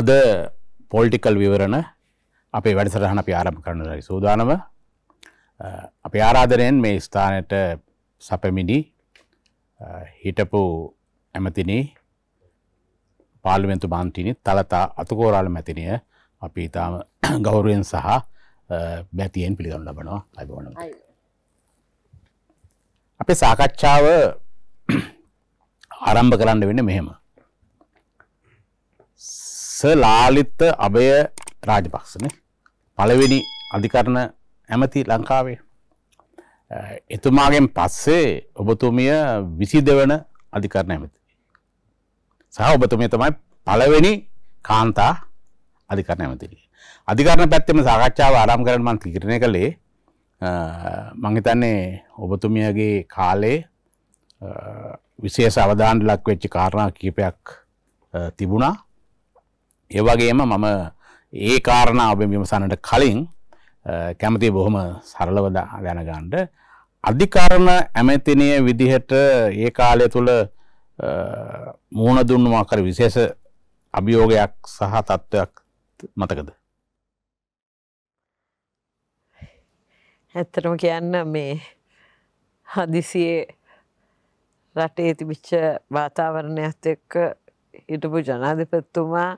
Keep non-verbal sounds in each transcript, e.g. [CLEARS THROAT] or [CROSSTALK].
අද පොල්ටිකල් විවරණ අපේ වැඩසටහන අපි ආරම් කරනලයි සූදානම අපි ආරාධනයෙන් මේ ස්ථානයට සපමිඩි හිටපු ඇමතිනී පාලිමෙන්තු බන්තිනි තලතා අතුකෝරාල මැතිනය අපි ඉතාම ගෞරුවෙන් සහ බැතියෙන් පිළිගන්න ලබනවා අයිබෝන අපේ සාකච්ඡාව [CLEARS THROAT] ආරම්භ කරන්න වෙන්න මෙහෙම සලාලිත්ත අභය රාජපක්ෂන පළවෙනි අධිකරණ ඇමති ලංකාවේ. එතුමාගෙන් පස්සේ ඔබතුමිය විසි දෙවන අධිකරණ ඇමති. සහ ඔබතුමිය තමයි පළවෙනි කාන්තා අධිකරණ ඇමතිරිය. අධිකරණ පැත්තෙම සාකච්ඡාව ආරම් කරන මන් තිකරණය කළේ මංහිතන්නේ ඔබතුමියගේ කාලේ විශේෂ අවධාන ලක් වෙච්චි කාරණා කීපයක් තිබුණා ඒවගේම මම ඒ කාරණාව විමසන්නට කලින් කැමති බොහොම සරලවද දැනගන්නට අධිකාරණ ඇමැතිනය විදිහට ඒ කාලය තුළ මූුණ දුන්නවා කර විශේෂ අභියෝගයක් සහ තත්ත්වයක් මතකද ඇත්තරම කියන්න මේ හදිසියේ රටේ තිබිච්ච වාතාවරණයත් එක්ක හිටපු ජනාධිපත්තුමා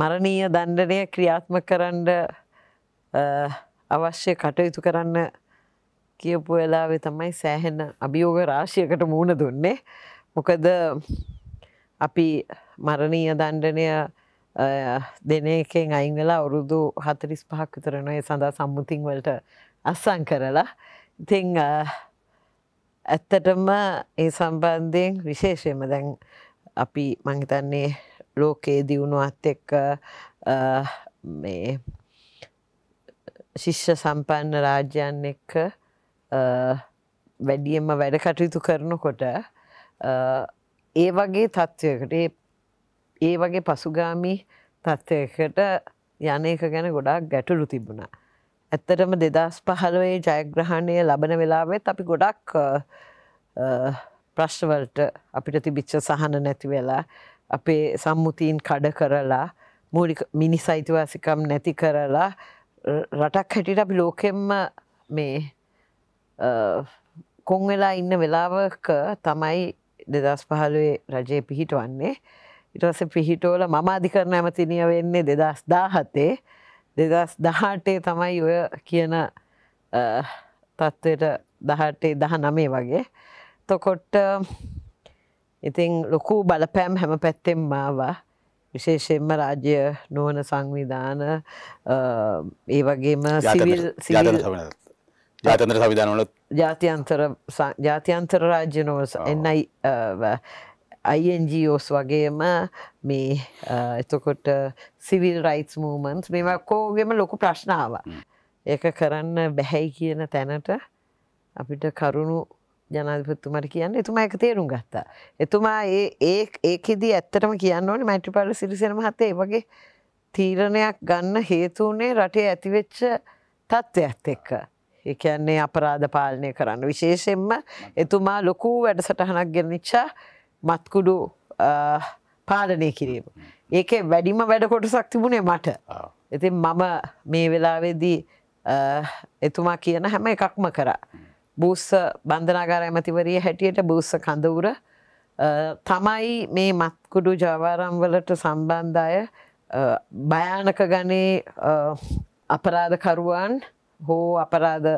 මරණීය දණ්ඩනය ක්‍රියාත්ම කරන්න අවශ්‍ය කටයුතු කරන්න කියපු වෙලාවෙ තමයි සෑහෙන අභියෝග රාශියකට මූුණ දුන්නේ. මොකද අපි මරණීය දණ්ඩනය දෙන එකෙන් අයිංගලා අවුරුදු හතරිස් පහක් විතරනය සඳහා සම්මුතින් වලට අස්සං කරලා. ඉතිං ඇත්තටම ඒ සම්බන්ධයෙන් විශේෂයම දැන් අපි මංහිතන්නේ ලෝකයේ දියුණුවත් එක්ක මේ ශිෂ්‍ය සම්පන්න රාජ්‍යන් එක්ක වැඩියම වැඩ කටයුතු කරනකොට ඒ වගේ තත්ත්වයකට ඒ වගේ පසුගාමි තත්ත්වයකට යන එක ගැන ගොඩක් ගැටලු තිබුණා. ඇත්තටම දෙදස් පහළොවේ ජයග්‍රහණය ලබන වෙලාවෙත් අපි ගොඩක් ප්‍රශ්වලට අපිට තිබිච්ච සහන නැති වෙලා අපේ සම්මුතීන් කඩ කරලා මූලික මිනිස් අයිතිවාසිකම් නැති කරලා රටක් හැටිට අපි ලෝකෙම්ම මේ කොන් වෙලා ඉන්න වෙලාවක තමයි දෙදස් පහළුවේ රජය පිහිටවන්නේ ඉටස පිහිටෝල මම අධිකරන ඇමතිනිය වෙන්නේ දෙදස් දාහතේ දෙදස් දහටේ තමයි ඔය කියන තත්ත්වයට දහටේ දහ නමේ වගේ තොකොට්ට ඉතින් ලොකු බලපෑම් හැම පැත්තෙන් මාවා විශේෂයෙන්ම රාජ්‍ය නුවන සංවිධාන ඒ වගේම සිවිල් ජාතන්ත්‍ර සවිධානවල ජාතියන්තර ජාතියන්තර රාජ්‍ය නොව එන්නයි අයිජෝස් වගේම මේ එතකොට සිවිල් රයිස් මූමන්ස් මෙම කෝගෙම ලොකු ප්‍රශ්නාව ඒක කරන්න බැහැයි කියන තැනට අපිට කරුණු ජනාධපත්තුමට කියන්න එතුමා එක තේරුම් ගත්තා. එතුමා ඒ ඒකෙදී ඇත්තටම කියන්න ඕනේ මැට්‍රිපාල සිරිසෙන මහත්තේ වගේ තීරණයක් ගන්න හේතුනේ රටේ ඇතිවෙච්ච තත්ත්වයක් එක්ක. ඒ කියන්නේ අපරාධ පාලනය කරන්න විශේෂයෙන්ම එතුමා ලොකු වැඩසටහනක් ගෙනනිච්චා මත්කුඩු පාලනය කිරීම. ඒක වැඩිම වැඩ කොටසක් තිබුණේ මට. ඉතින් මම මේ වෙලාවේදී එතුමා කියන හැම එකක්ම කරා. බූස්ස බන්ධනාගාර ඇමතිවරිය හැටියට බූස්ස කඳවුර තමයි මේ මත්කුඩු ජාවාරම්වලට සම්බන්ධය භයානක ගනේ අපරාධකරුවන් හෝ අපරාධ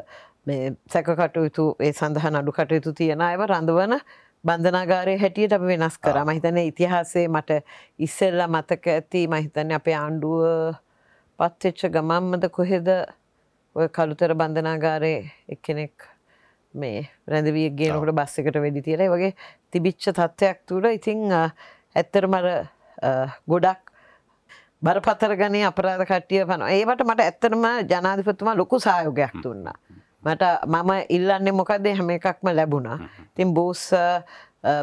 සැකකටයුතු ඒ සඳහා නඩු කටයුතු තියෙන අයව රඳවන බන්ධනාගාරය හැටියට අප වෙනස් කර මහිතන ඉතිහාසේ මට ඉස්සෙල්ල මතක ඇති මහිතන අපේ ආණ්ඩුව පත්වෙච්ච ගමම්මද කොහෙද ඔය කළුතර බන්ධනාගාරය එක්කෙනෙක් මේ රැඳවිය ගේනකට බස් එකට වැඩි තියෙන වගේ තිබිච්ච තත්ත්වයක් තුළ ඉතිං ඇත්තර මර ගොඩක් බරපතර ගනේ අපරාධ කට්ටිය පන ඒවට මට ඇත්තරම ජනාධිපතුමා ලොකු සයෝගයක් තුන්නා. මට මම ඉල්ලන්නේ මොකද හැම එකක්ම ලැබුණා. තින් බෝස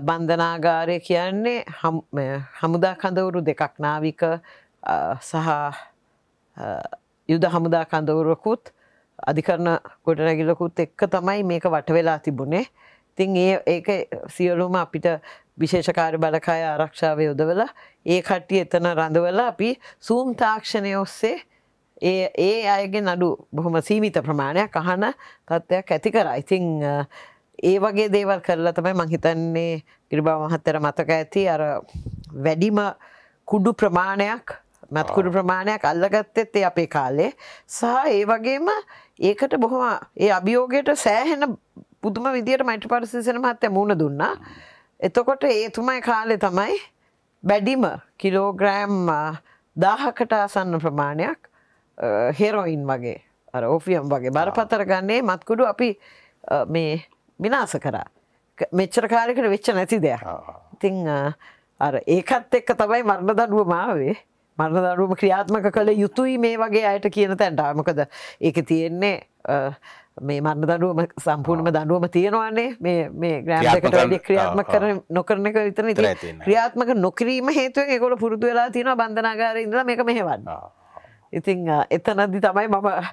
බන්ධනාගාරය කියන්නේ හමුදා කඳවුරු දෙකක් නාවික සහ යුද හමුදා කඳවුරකුත් අධිකරණ ගොඩනැගිලකුත් එක්ක තමයි මේක වටවෙලා තිබුණේ තින් ඒ ඒක සියලුම අපිට විශේෂකාර බලකාය ආරක්ෂාව යොදවල ඒ කට්ටිය එතන රඳවල අපි සූම් තාක්ෂණය ඔස්සේ ඒ ඒ අයගේ නඩු බොහොම සීමිත ප්‍රමාණයක් අහන තත්ත්වයක් ඇති කර ඉතිං ඒ වගේ දේවල් කරලා තමයි මහිතන්නේ කිරිබා මහත්තර මතක ඇති අර වැඩිම කුඩු ප්‍රමාණයක් මත්කුඩු ප්‍රමාණයක් අල්ලගත්තෙත් ඒ අපේ කාලේ සහ ඒ වගේම ඒකට බොහොම ඒ අභියෝගයට සෑහෙන පුදුම විදියට මයිට පරිසිසන මහත්ත මුණ දුන්නා. එතකොට ඒතුමයි කාලෙ තමයි බැඩිම කිලෝග්‍රෑම් දාහකට අසන්න ප්‍රමාණයක් හෙරොයින් වගේ අර ඕෆියම් වගේ බරපතර ගන්නේ මත්කුඩු අපි මේ විනාස කරා මෙච්චර කාලෙකට වෙච්ච නැති දෙයක්. ඉතිං අර ඒකත් එක්ක තමයි මරණ දඩුව මාවේ මරදරුම ක්‍රියාත්මක කළ යුතුයි මේ වගේ අයට කියන තැන්ටාමකද ඒක තියෙන්නේ මේ මන්න දඩුවම සම්පූර්ණම දඩුවම තියෙනවානේ මේ ග්‍රෑම්කට ක්‍රියාත්ම කර නොකරන එක විතන ක්‍රියාත්මක නොකිරීම හේතුව එකොල පුරුදු වෙලා තියෙන බන්ධනාගාර ඉඳලා මේක මෙහෙවන්නවා. ඉතිං එතනදදි තමයි මම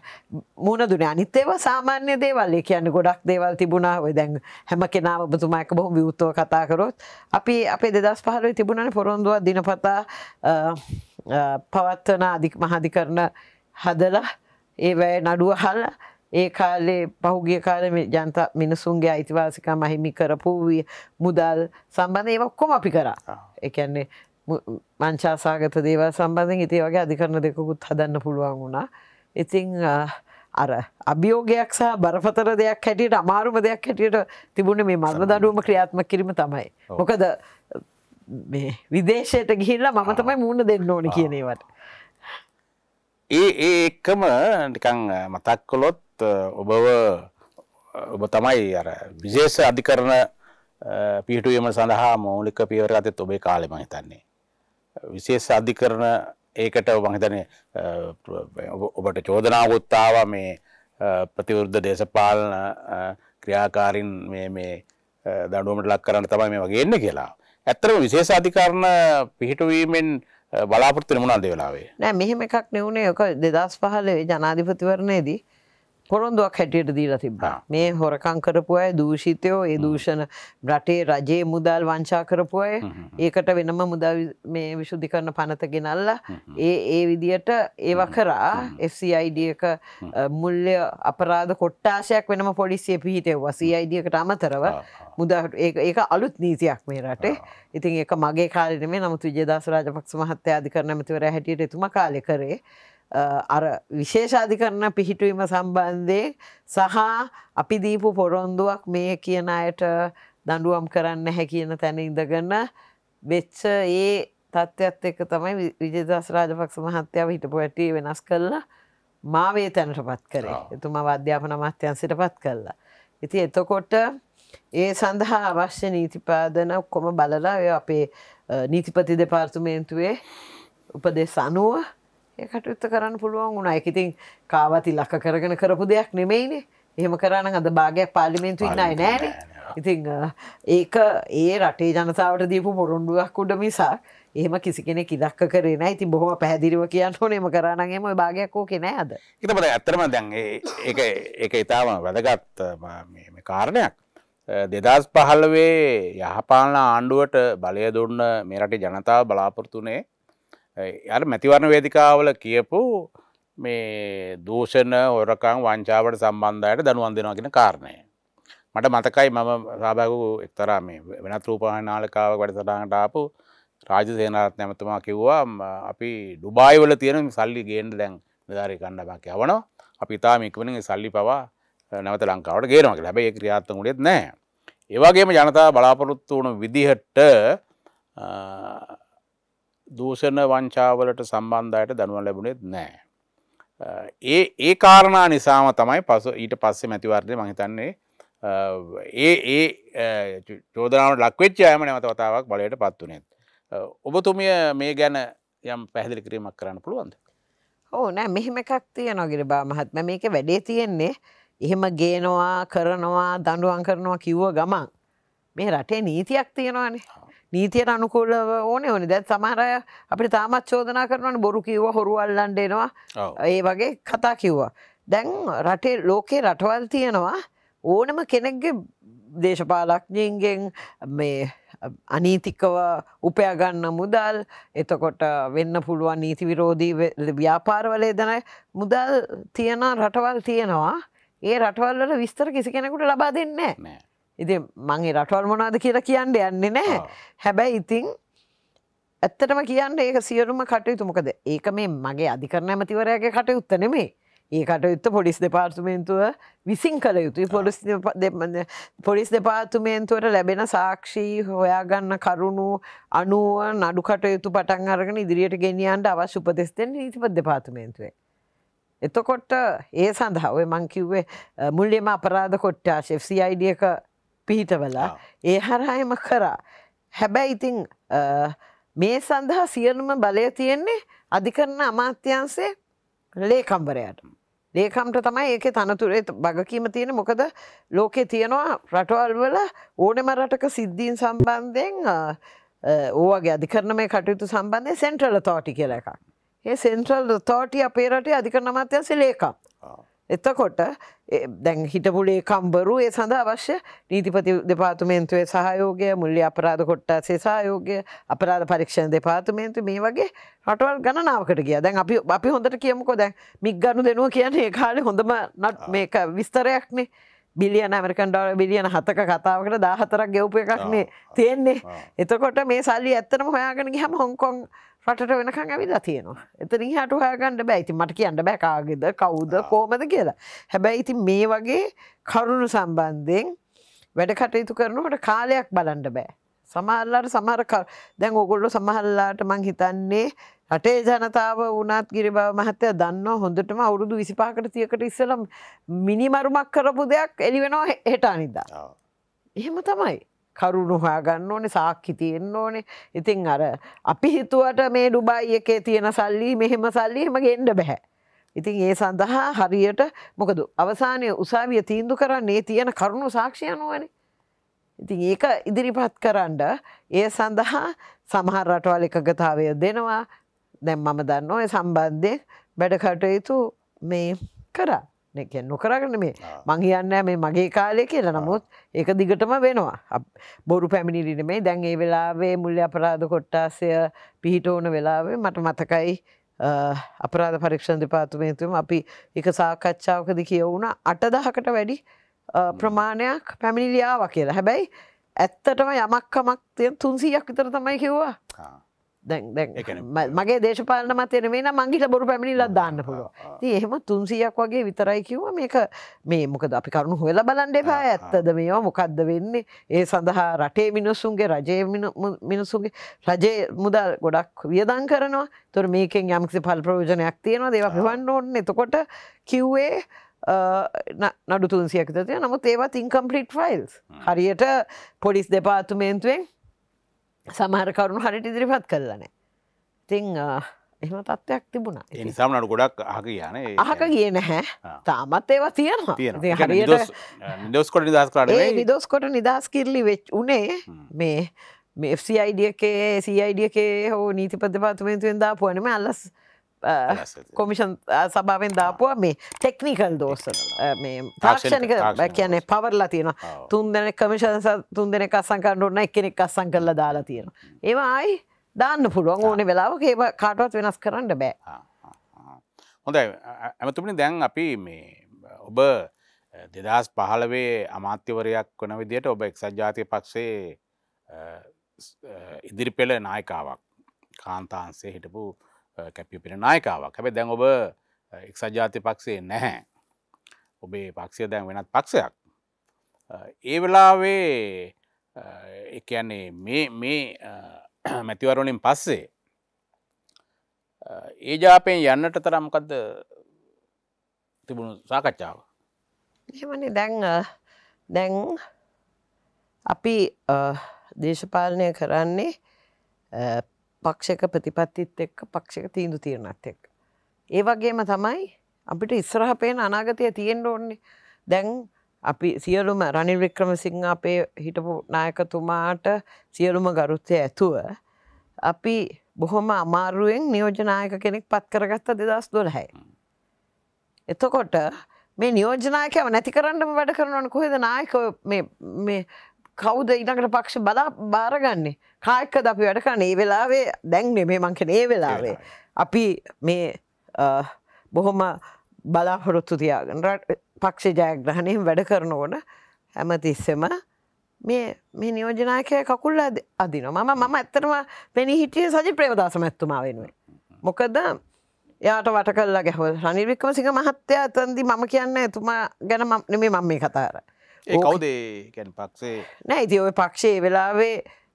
මුණ දුන අනිත්තේව සාමාන්‍ය දේවල්ලේ කියන්න ගොඩක් දේවල් තිබුණාව දැන් හැම කෙනාව බතුමායක බොහොම විවුත්තව කතාකරොත් අපි අපේ දෙදස් පහලුව තිබුණන පොරොන්දුව දිනපතා පවත්වන අධික් මහදි කරන හදලා ඒවැය නඩුව හල්ල ඒ කාලේ පහුගිය කාලම ජන්ත මිනිසුන්ගේ අයිතිවාසික මහිමි කරපු මුදල් සම්බඳ ඒ ඔක්කොම අපි කරා එකන්නේ මංචාසාගත දේවල් සම්බන්ධෙන් ඉතිේ වගේ අධිකරණ දෙකුත් හදන්න පුළුවන් වුණා. ඉතිං අර අභියෝගයක් සහ බරපතර දෙයක් හැටියට අමාරුම දෙයක් හැටියට තිබුණ මේ මරණ දඩුවම ක්‍රියාත්ම කිරීම තමයි. මොකද විදේශයට ගිහිල්ලා මම තමයි මුණ දෙන්න ඕනි කියනේවට. ඒ ඒ එක්කම නිකං මතක් කොළොත් ඔබව ඔබ තමයි අර විශේෂ අධිකරණ පිහිටුවීම සඳහා මූලික පියවර ගතෙත් ඔබේ කාලෙම හිතන්නේ. විශේෂ අධිකරණ ඒකට මං හිතන්නේ ඔබට චෝදනාවකුත් ආවා මේ ප්‍රතිවිරුද්ධ දේශපාලන ක්‍රියාකාරීන් මේ මේ දඬුවමට ලක් කරන්න තමයි මේ වගේ එන්නේ කියලා. ඇත්තටම විශේෂ අධිකරණ පිහිටුවීමෙන් බලාපොරොත්තු වෙන මොනවාද වෙලාවේ? නෑ මෙහෙම එකක් නෙවුනේ ඔක 2015 ජනාධිපතිවරණයේදී පොරොන්දුවක් හැටියට දීලා තිබ්බා. මේ හොරකම් කරපු අය දූෂිතයෝ ඒ දූෂණ රටේ රජයේ මුදල් වංචා කරපු අය ඒකට වෙනම මුදල් මේ විසුද්ධිකරණ පනත ගෙනල්ලා ඒ ඒ විදියට ඒව කරා FCID එක මුල්‍ය අපරාධ කොට්ටාශයක් වෙනම පොලිසිය පිහිටෙව්වා CID එකට අමතරව මුදල් ඒක අලුත් නීතියක් මේ රටේ. ඉතින් ඒක මගේ කාලේ නෙමෙයි නමුත් විජේදාස රාජපක්ෂ මහත්තයා අධිකරණ ඇමතිවරයා හැටියට එතුමා කාලේ කරේ. අර විශේෂාධිකරණ පිහිටුවීම සම්බන්ධය සහ අපි දීපු පොරොන්දුවක් මේ කියන අයට දඩුවම් කරන්න හැ කියන තැන ඉඳගන්න වෙච්ච ඒ තත්ත්වත් එක තමයි විජදස් රාජපක්ෂ මහත්‍යාව හිටපු ඇටේ වෙනස් කරලා මාවේ තැනට පත් කරේ එතුමා අධ්‍යාපන මත්‍යන්සිට පත් කරලා. ඉති එතකොට ඒ සඳහා අවශ්‍ය නීතිපාදන කොම බලලා ඔය අපේ නීතිපති දෙපාර්තුමේන්තුවේ උපදෙස් අනුව ඒ කටයුත්ත කරන්න පුළුවන් වුණා එක ඉතින් කාවති ලක්ක කරගෙන කරපු දෙයක් නෙමෙයිනේ එහෙම කරන්න අද භාගයක් පාලිමේන්තු ඉන්න අය නෑනේ ඉතිං ඒක ඒ රටේ ජනතාවට දීපු පොරොන්ඩුවක් උඩ මිසා එහම කිසි කෙනෙ කිදක් කරන ඉති බොහම පැදිරිව කියන්න ඕනෙම කරනගේම භාගයක්කෝ කෙනෑ අද ඉතමට ඇත්තරම දැන් එක ඉතාම වැදගත් කාරණයක් දෙදස් පහළවේ යහපාලන ආණ්ඩුවට බලය දුන්න මෙරටි ජනතාව බලාපොරතුනේ අර මැතිවරණ වේදිකාවල කියපු මේ දූෂණ ඔරකං වංචාවට සම්බන්ධයට දනුවන් දෙනවා කියෙන කාරණය. මට මතකයි මම සාභාකු එක්තරා මේ වෙනත් රූපහණ නාලකාව වැඩසටහට ආපු රාජ සේනාරත් නැමතුමා කිව්වා අපි ඩුබායිවල තියෙන සල්ලි ගේන්ඩ දැන් නිධාරය කන්නබක් යවන අපි තා මික්වනින් සල්ලි පවා නැවත ලංකාවට ගේනක ලැබේ ක්‍රියාත්ත ගුඩෙත් නෑ. ඒවාගේම ජනතා බලාපොරොත්තු වුණු විදිහට දූෂණ වංචාවලට සම්බන්ධයට දනුව ලැබුණෙත් නෑ. ඒ ඒ කාරණා නිසාම තමයි පසු ඊට පස්සේ මැතිවර්දය මහිතන්නේ ඒ ඒ චෝදනාවට ලක්වෙච්ච අයම නැවතවතාවක් බලයට පත් වනෙත්. ඔබතුමිය මේ ගැන යම් පැහදිලි කිරීමක් කරන්න පුළුවන්ද. ඕ නෑ මෙහෙම එකක් තිය නොගිර බා මහත්ම මේක වැඩේ තියෙන්නේ එහෙම ගේනවා කරනවා දඩුවන් කරනවා කිව්ව ගමන් මේ රටේ නීතියක් තියෙනවානේ නීතියට අනුකූලව ඕනේ ඕනේ දැත් සමහරය අපිට තාමත් චෝදනා කරනවනේ බොරු කිව්වා හොරු අල්ලන්න එනවා ඒ වගේ කතා කිව්වා දැන් රටේ ලෝකේ රටවල් තියෙනවා ඕනම කෙනෙක්ගේ දේශපාලක්ඥයන්ගෙන් මේ අනීතිකව උපයගන්න මුදල් එතකොට වෙන්න පුළුවන් නීති විරෝධී ව්‍යාපාරවලේ දන මුදල් තියෙන රටවල් තියෙනවා ඒ රටවල්වල විස්තර කිසි කෙනෙකුට ලබා දෙන්නේ නෑ. ඉති මගේ රටවල් මොනාද කියලා කියන්න යන්නේ නෑ හැබැයි ඉතිං ඇත්තටම කියන්න ඒක සියරුම කටයුතු මොකද ඒක මේ මගේ අධිකරණ ඇමතිවරයාගේ කටයුත්ත නෙමේ ඒ කටයුත්ත පොලිස් දෙපාර්තුමේන්තුව විසින් කළ යුතුයි පොලිස් පොලිස් දෙපාර්තුමේන්තුවට ලැබෙන සාක්ෂී හොයාගන්න කරුණු අනුව නඩු කටයුතු පටන් අරගෙන ඉදිරියට ගෙනියන්ට අවශ්‍ය උපදෙස් දෙන්න නීතිපත් දෙපාර්තුමේන්තුවේ. එතකොට ඒ සඳහා ඔය මංකිව්වේ මුල්ලියම අපරාධ කොට්ටාශ FCIඩියක පිහිටවලා ඒ හරහයම කරා. හැබැයි ඉතිං මේ සඳහා සියලුම බලය තියෙන්නේ අධිකරන අමාත්‍යන්සේ ලේකම්බරයට. ලේකම්ට තමයි ඒක තනතුරේ බගකීම තියෙන මොකද ලෝකෙ තියෙනවා රටවල්වල ඕනෙම රටක සිද්ධීන් සම්බන්ධයෙන් ඕවගේ අධිකරන මේ කටයුතු සම්බන්ධය සෙන්ට්‍රල තෝටි කියල එකක්. ඒ සෙන්ට්‍රල් තෝටි අපේ රටේ අධිකරන අමාත්‍යන්සේ ලේකම්. එතකොට දැන් හිටපුලේ කම්බරු ඒ සඳහා අවශ්‍ය නීතිපති දෙපාර්තමේන්තුවේ සහයෝගය මුල්ලි අපරාධ කොට්ටාසේ සහයෝගය අපරාධ පරීක්ෂණ දෙපාර්තමේන්තුව මේ වගේ රටවල් ගණනාවකට ගියා. දැන් අපි අපි හොඳට කියමුකෝ දැන් මික් ගනුදෙනුව කියන්නේ ඒ කාලේ හොඳම නට් මේක විස්තරයක්නේ. බිලියන ඇමරිකන් ඩොල බිලියන හතක කතාවකට දාහතරක් ගෙවපු එකක්නේ තියෙන්නේ එතකොට මේ සල්ලි ඇත්තනම හොයාගෙන ගහම හොංකොන් රටට වෙනකං ඇවිලා තියෙනවා. එතනින් හට හොයාගන්න බෑ. ඉතින් මට කියන්න බෑ කාගේද කවුද කොහමද කියලා. හැබැයි ඉතින් මේ වගේ කරුණු සම්බන්ධයෙන් වැඩ කටයුතු කරනකොට කාලයක් බලන්න බෑ. සමහරලාට සමහර දැන් ඕගොල්ලෝ සමහරලාට මං හිතන්නේ රටේ ජනතාව වුණත් ගිරිබව මහත්තය දන්න හොඳටම අවුරුදු 25කට 30කට ඉස්සෙල්ලා මිනිමරුමක් කරපු දෙයක් එළි වෙනවා හෙට අනිද්දා. එහෙම තමයි. කරුණු හොයාගන්න ඕනේ සාක්ෂි තියෙන්න ඕනේ. ඉතින් අර අපි හිතුවට මේ ඩුබායි එකේ තියෙන සල්ලි මෙහෙම සල්ලි එහෙම ගෙන්න බෑ. ඉතින් ඒ සඳහා හරියට මොකද අවසානයේ උසාවිය තීන්දු කරන්නේ තියෙන කරුණු සාක්ෂි අනුවනේ. ඉතින් ඒක ඉදිරිපත් කරන්න ඒ සඳහා සමහර රටවල් එකගතාවය දෙනවා. දැන් මම දන්නවා ඒ සම්බන්ධයෙන් වැඩ කටයුතු මේ කරා. නොකරගන්න මේ මං කියන්න මේ මගේ කාලය කියලා නමුත් ඒක දිගටම වෙනවා බොරු පැමිණිලිට මේ දැන් ඒ වෙලාවේ මුල්ල අපරාධ කොට්ටාසය පිහිට ඕන වෙලාවේ මට මතකයි අපරාධ පරීක්ෂණ දෙපාතුමේතුම අපි එක සාකච්ඡාවකද කියවුණ අටදහකට වැඩි ප්‍රමාණයක් පැමිණිලියාව කියලා හැබැයි ඇත්තටම යමක්කමක් තිය තුන්සීයක් විතර තමයි කිව්වා මගේ දේශපාලන මතයන මේ මංගිට බොරු පැමිණිලත් දාන්න පුළුව ති එහෙම තුන්සියක් වගේ විතරයි කිව්ව මේක මේ මොකද අපි කරුණු හොල බලන්ඩ එපා ඇත්තද මේවා මොකක්ද වෙන්නේ ඒ සඳහා රටේ මිනිස්සුන්ගේ රජය මිනිසුන්ගේ රජය මුදල් ගොඩක් වියදං කරනවා තුර මේකෙන් යම්කිසි පල් ප්‍රෝජනයක් තියෙනවා දේව පිවන්න ඕන්න එතකොට කිව්වේ නඩු තුන්සියක තිය නමුත් ඒවත් ඉන්කම්පලිට් ෆයිල්ස් හරියට පොඩිස් දෙපාතුමේන්තුවෙන් සමහර කරුණු හරිට ඉදිරිපත් කරලනෑ තිං එම තත්වයක් තිබුණා එනිසාම නට ගොඩක් අහක කියන අහක කිය නැහැ තාමත් ඒවා තියෙනවා දොස්කොට නිදස් කරේ නිදොස්කොට නිදස් කිරලි වෙච් උනේ මේ මේෆසියිඩියකේ සයිඩියකේ හෝ නීති පදපාතුමේතුවෙන් දාපුුවනම අල්ලස් කොමිෂන් සභාවෙන් දාපුවා මේ ටෙක්නිකල් දෝස තාක්ෂණක කියන්නේ පවරලා තියෙන තුන් දෙන කමිෂන් තුන් දෙනෙක් අසංකරන්න ඔන්න එකෙනෙක් අසං කරලා දාලා තියෙන. ඒවා ආයි දාන්න පුළුවන් ඕන වෙලාවක ඒ කාටවත් වෙනස් කරන්න බෑ. හොඳයි ඇමතුමනි දැන් අපි මේ ඔබ දෙදස් පහලවේ අමාත්‍යවරයක් වන විදියට ඔබ එක්සත් ජාතිය පක්ෂේ ඉදිරිපෙළ නායකාවක් කාන්තාන්සේ හිටපු කැපිපිට නායකාවක් හැබ දැන් ඔබ එක්සජාති පක්ෂේ නැහැ ඔබේ පක්ෂය දැන් වෙනත් පක්ෂයක් ඒ වෙලාවේ එකන්නේ මේ මේ මැතිවරුණින් පස්සේ ඒ ජාපයෙන් යන්නට තරම්කක්ද තිබුණු සාකච්ඡාව එමනි දැන් දැන් අපි දේශපාලනය කරන්නේ පක්ෂක ප්‍රතිපත්තිත් එක්ක පක්ෂක තීන්දු තීරණත් එක්ක. ඒ වගේම තමයි අපිට ඉස්සරහ පේන අනාගතය තියෙන්න ඕන්නේ. දැන් අපි සියලුම රනිල් වික්‍රමසිංහ අපේ හිටපු නායකතුමාට සියලුම ගරුත්වය ඇතුව අපි බොහොම අමාරුවෙන් නියෝජනායක කෙනෙක් පත් කරගත්ත දෙදස් දොළහැයි. එතකොට මේ නියෝජනායකව නැති කරන්නම වැඩ කරනවන කොහෙද නායක කවුද ඉනකට පක්ෂ බලා බාරගන්නේ කායක්කද අපි වැඩකන්න ඒ වෙලාවේ දැන්නේ මේ මංකන ඒ වෙලාවේ. අපි මේ බොහොම බලාහොරොත්තු තියාගෙන පක්ෂ ජයග්‍රහණයෙන් වැඩ කරනෝන හැමතිස්සම මේ නියෝජනායකය කකුල් අදින මම මම ඇත්තරම පෙනි හිටිය සජි ප්‍රවදාස මැත්තුමා වෙනුවේ. මොකද යාට වට කල්ලා ගැහව රනිර්වික්ම සිංහ මහත්තයා ඇතන්දි මම කියන්න එතුමා ගැන මේ මම මේ කතාරයි. ඒ කවදේ පක්ෂේ නෑ ඉති ඔය පක්ෂයේ වෙලාවේ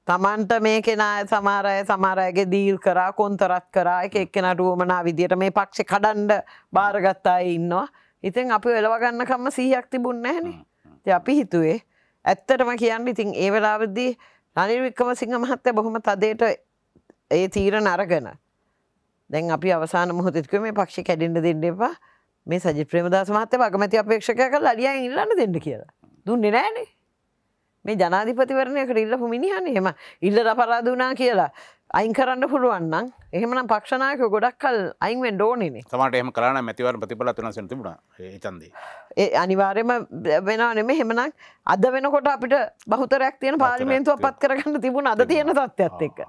තමන්ට මේ කෙනා සමාරය සමාරයගේ දීල් කරා කොන්තරත් කරා එක එක්කෙනට ුවමනා විදියට මේ පක්ෂ කඩන්ඩ භාරගත්තාය ඉන්නවා ඉතින් අපි වෙලවගන්නකම්ම සීයක් තිබුන්න හැන අපි හිතුවේ ඇත්තටම කියන්න ඉතින් ඒ වෙලාවද්දී රනිර්වික්කම සිංහ මහත්ත බොහොම තදයට ඒ තීර නරගෙන දැන් අපි අවසාන මුහතක මේ පක්ෂි කැඩින්ට දෙන්න එපා මේ සජි ප්‍රේමදා සමත්‍ය වගමති අපේක්ෂකය කල් අඩිය ඉල්ලන්න දෙන්න කියලා දුන්නේ නෑනේ මේ ජනාධිපතිවරණයකට ඉල්ලපු මිනිහන් එහෙම ඉල්ලට පරාදුනා කියලා අයින් කරන්න පුළුවන්නම් එහෙමනම් පක්ෂනායක ගොඩක් කල් අයින්ෙන් ඩෝනන තමට එහම කරන මැතිවර ප්‍රතිපල තුන සැතිබුණ චන්ද ඒ අනිවාර්යම වෙනනෙම හෙමනම් අද වෙනකොට අපිට බහතරයක් තියෙන පාලිමේන්තුව පත් කරගන්න තිබුණ අද තියෙන තත්ත්වත් එක්ක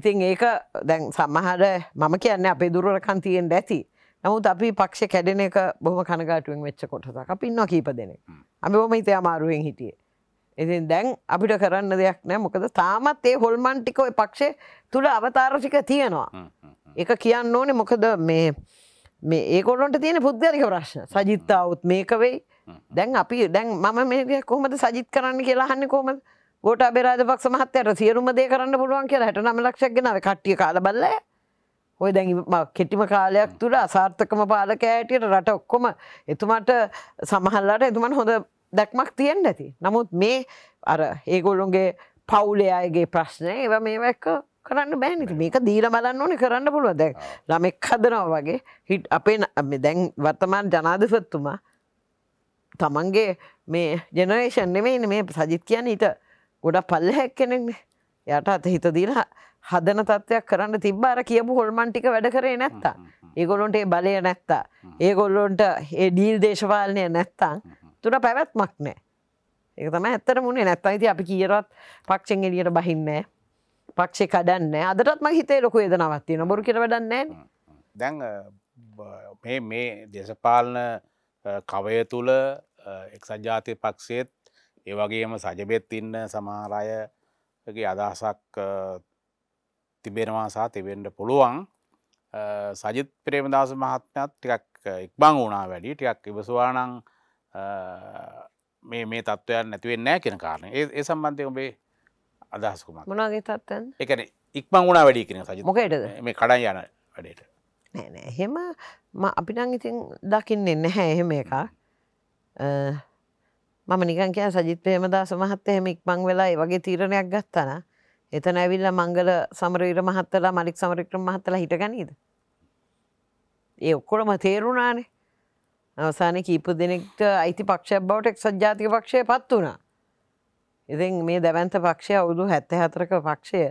ඉතින් ඒක දැන් සමහර මම කියන්න අපේ දුරලකන් තියෙන් ඇති නමුත් අපි පක්ෂ කැඩෙන එක බොහම කනගාටුවෙන් වෙච්ච කොටසක් අපින්නවා කීප දෙනෙක්. අපි ොම හිතය අමාරුවෙන් හිටියේ. එතින් දැන් අපිට කරන්න දෙයක් නෑ මොකද තාමත් ඒ හොල්මන් ටික ඔය පක්ෂේ තුළ අවතාරශික තියෙනවා. එක කියන්න ඕනේ මොකද මේ මේ ඒකොලොන්ට තියෙන පුද්ගලික ප්‍රශ්න සජිත්තාවත් මේක වෙයි දැන් අපි දැන් මම මේක කොහමද සජිත් කරන්න කියලාහන්න කොමද ගොට බෙරාජ පක්ෂ මහත්තයට සියරුම දේ කරන්න පුළුවන් කියලා හැට නම ලක්ෂක් ගෙනාව කට්ටිය කාල බල්ලෑ ඔය දැන් කෙටිම කාලයක් තුළ අසාර්ථකම පාලකෑටියට රට ඔක්කොම එතුමට සමහල්ලාට එතුමන් හොඳ දැක්මක් තියෙන් ඇති. නමුත් මේ අර ඒගොල්ලුන්ගේ පවුලේ අයගේ ප්‍රශ්නය ඒව මේවැක්ක කරන්න බෑනිති මේක දීර බලන්න ඕනි කරන්න පුළුව දැ ළමෙක් හදනව වගේ හිට් අපේ දැන් වර්තමාන ජනාධිපත්තුමා තමන්ගේ මේ ජනරේෂන් නෙමේ මේ සජිත් කියන්න හිට ගොඩ පල්ල හැක් කෙනෙක්න යට අත හිත දීලා හදන තත්ත්වයක් කරන්න තිබ අර කියපු හොල්මන් ටික වැඩ කරේ නැත්තා. ඒගොලොන්ට ඒ බලය නැත්තා. ඒගොල්ලොන්ට ඒ ඩීල් දේශපාලනය නැත්තං තුර පැවැත්මක් නෑ. ඒක තම ඇත්තර මුණේ නැත්තයි ති අපි කියරත් පක්ෂෙන් එලියට බහින්නේ. පක්ෂෙ කඩන්න අදටත් ම හිතේ ලොක ේදනවත් තියෙන බොරු කර වැඩන්නේ. දැන් මේ මේ දේශපාලන කවය තුළ එක්සත් ජාතිය පක්ෂයත් ඒවගේම සජබෙත් ඉන්න සමාරයගේ අදහසක් තිබෙනවා සහ තිබෙන්ට පුළුවන් සජිත් ප්‍රේමදාස මහත්මයත් ටිකක් එක්බං වුණා වැඩි ටිකක් ඉවසවානං මේ මේ තත්ත්වයන් නැතිවෙන්න නෑ කෙන කාරණ ඒ සම්බන්ධය ඔබේ අදහස්කුම මොනගේ තත්වන් එකන ඉක්මං වුණා වැඩි කෙන සජ මොකටද මේ කඩන් යන වැඩට නෑනෑ එහෙම අපිනං ඉතින් දකින්නේ නැහැ එහෙම එකක් මම නිකන් කිය සජිත් ප්‍රේමදාස මහත්තය එහෙම ඉක්මං වෙලා වගේ තීරණයක් ගත්තන එතන ඇවිල්ල මංගල සමරීර මහත්තලා මලික් සමරික්‍රම මහත්තලා හිටගනීද. ඒ ඔක්කොටම තේරුණානේ අවසාන කීපු දෙනෙක්ට අයිති පක්ෂයක් බවට එක් සජ්ජාතික පක්ෂය පත් වුණා. ඉතින් මේ දැවන්ත පක්ෂය අවුදු හැත්ත හතරක පක්ෂය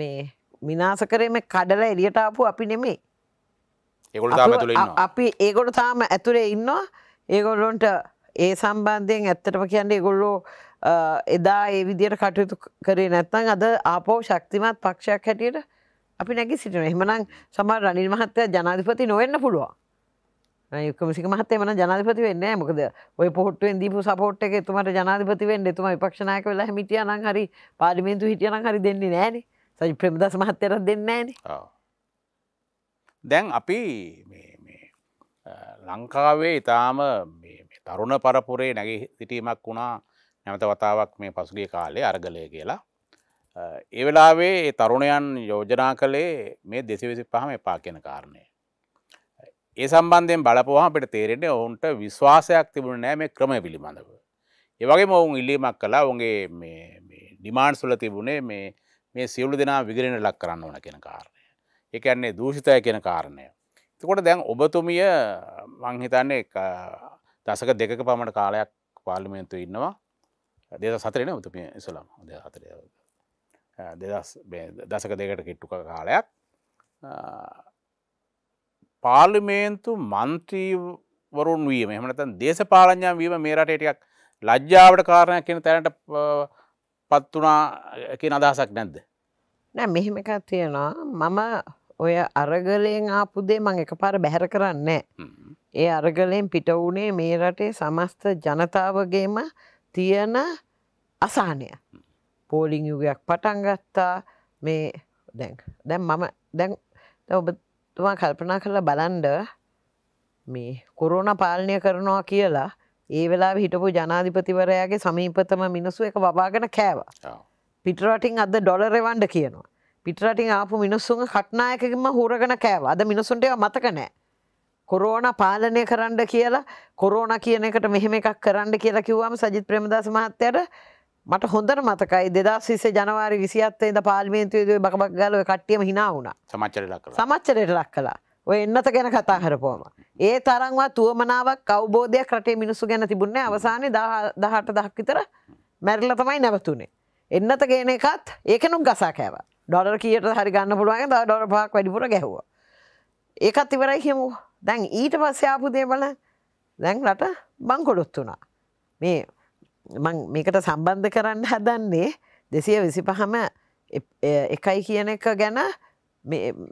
මේ විනාසකරේම කඩල එලියට ආපු අපි නෙමේ. අපි ඒගොට තාම ඇතුරේ ඉන්නවා ඒගොල්ලොන්ට ඒ සම්බන්ධයෙන් ඇත්තටම කියන්නේ ගොල්ලෝ එදා ඒ විදියට කටයුතු කරේ නැත්නම් අද ආපෝ ශක්තිමත් පක්ෂයක් හැටියට අපි නැගී සිටිනවා. එහෙමනම් සමහර රනිල් මහත්තයා ජනාධිපති නොවෙන්න පුළුවන්. යුක්කමසික මහත්තයා මන ජනාධිපති වෙන්නේ නැහැ. මොකද ওই පොහොට්ටුවෙන් දීපු සපෝට් එක එතුමාට ජනාධිපති වෙන්න එතුමා විපක්ෂ නායක වෙලා හිටියා නම් හරි පාර්ලිමේන්තුව හිටියා නම් හරි දෙන්නේ නැහනේ. සජිත් ප්‍රේමදාස මහත්තයාට දෙන්නේ නැහනේ. දැන් අපි මේ මේ ලංකාවේ ඊටාම මේ තරුණ පරපුරේ නැගී සිටීමක් වුණා නැවත වතාවක් මේ පසුගිය කාලේ අර්ගලය කියලා. ඒ වෙලාවේ ඒ තරුණයන් යෝජනා කළේ මේ දෙසිවිසි පහම එපා කියෙන කාරණය. ඒ සම්බන්ධයෙන් බලපුහම අපට තේරෙන්නේ ඔවුන්ට විශ්වාසයක් තිබුණ නෑ මේ ක්‍රම පිළිබඳව. ඒවගේ මොවුන් ඉල්ලීමක් කලා ඔුන්ගේ ඩිමාන්් සුල තිබුණේ මේ මේ සියලු දෙනා විගරෙන ලක් කරන්න ඕන කෙන කාරණය. එකන්නේ දූෂිතය කෙන කාරණය. තකොට දැන් ඔබතුමිය මංහිතන්නේ දසක දෙක පමණ කාලයක් පාලිමේන්තු ඉන්නවා දෙද සතරෙන උතුම ඉස්ලාම් දෙ හතර දෙදස් දසක දෙකට කිට්ටුක කාලයක් පාර්ලිමේන්තු මන්ත්‍රීවරුන් වීම එමනතන් දේශපාලඥා වීම මේරටටියක් ලජ්ජාවට කාරණයක් කියෙන තැනට පත්වනා කිය අදහසක් නැද්ද නෑ මෙහෙම එකක් තියෙනවා මම ඔය අරගලයෙන් ආපුදේ මං එක පාර බැහැර කරන්නේ ඒ අරගලයෙන් පිට වුණේ මේ රටේ සමස්ත ජනතාවගේම තියෙන අසානය පෝලිං යුගයක් පටන්ගත්තා මේ දැන් දැන් මම දැන් ඔබතුමා කල්පනා කරලා බලන්ඩ මේ කොරුණ පාලනය කරනවා කියලා ඒ වෙලා හිටපු ජනාධිපතිවරයාගේ සමීපතම මිනිසු එක වවාගෙන කෑවා පිටරටින් අද ඩොලරෙවන්ඩ කියනවා පිටරටින් ආපු මිනිස්සුන් කට්නායකම හූරගෙන කෑව අද මිනිසුන්ට මතකනෑ කොරෝණ පාලනය කරන්න කියලා කොරෝණ කියන එකට මෙහෙම එකක් කරන්න කියලා කිව්වම සජිත් ප්‍රේමදාස මහත්තයට මට හොඳට මතකයි දෙදස් විස්සේ ජනවාරි විසිත්තේද පාර්මේන්තුවේ බකබක් ගලව කට්ටියම හිනා වුණා සමච්චරට සමච්චරයට ලක් කලා ඔය එන්නත ගැන කතා හරපෝම. ඒ තරන්වා තුවමනාවක් අවබෝධයක් රටේ මිනිස්සු ගැන තිබුණේ අවසානය දහට දහක් විතර මැරල තමයි නැවතුනේ. එන්නත ගෙන එකත් ඒකනුම් ගසා කෑව ඩොඩර කියට හරි ගන්න පුළුවන් ද ඩොර පහක් වැඩිපුර ගැහවා. ඒකත් ඉවරයි හෙමුවා. දැන් ඊට පස්සේ ආපු දේවල දැන් රට බංකොඩොත් වුණා. මේ මේකට සම්බන්ධ කරන්න හදන්නේ දෙසිය විසි පහම එකයි කියන එක ගැන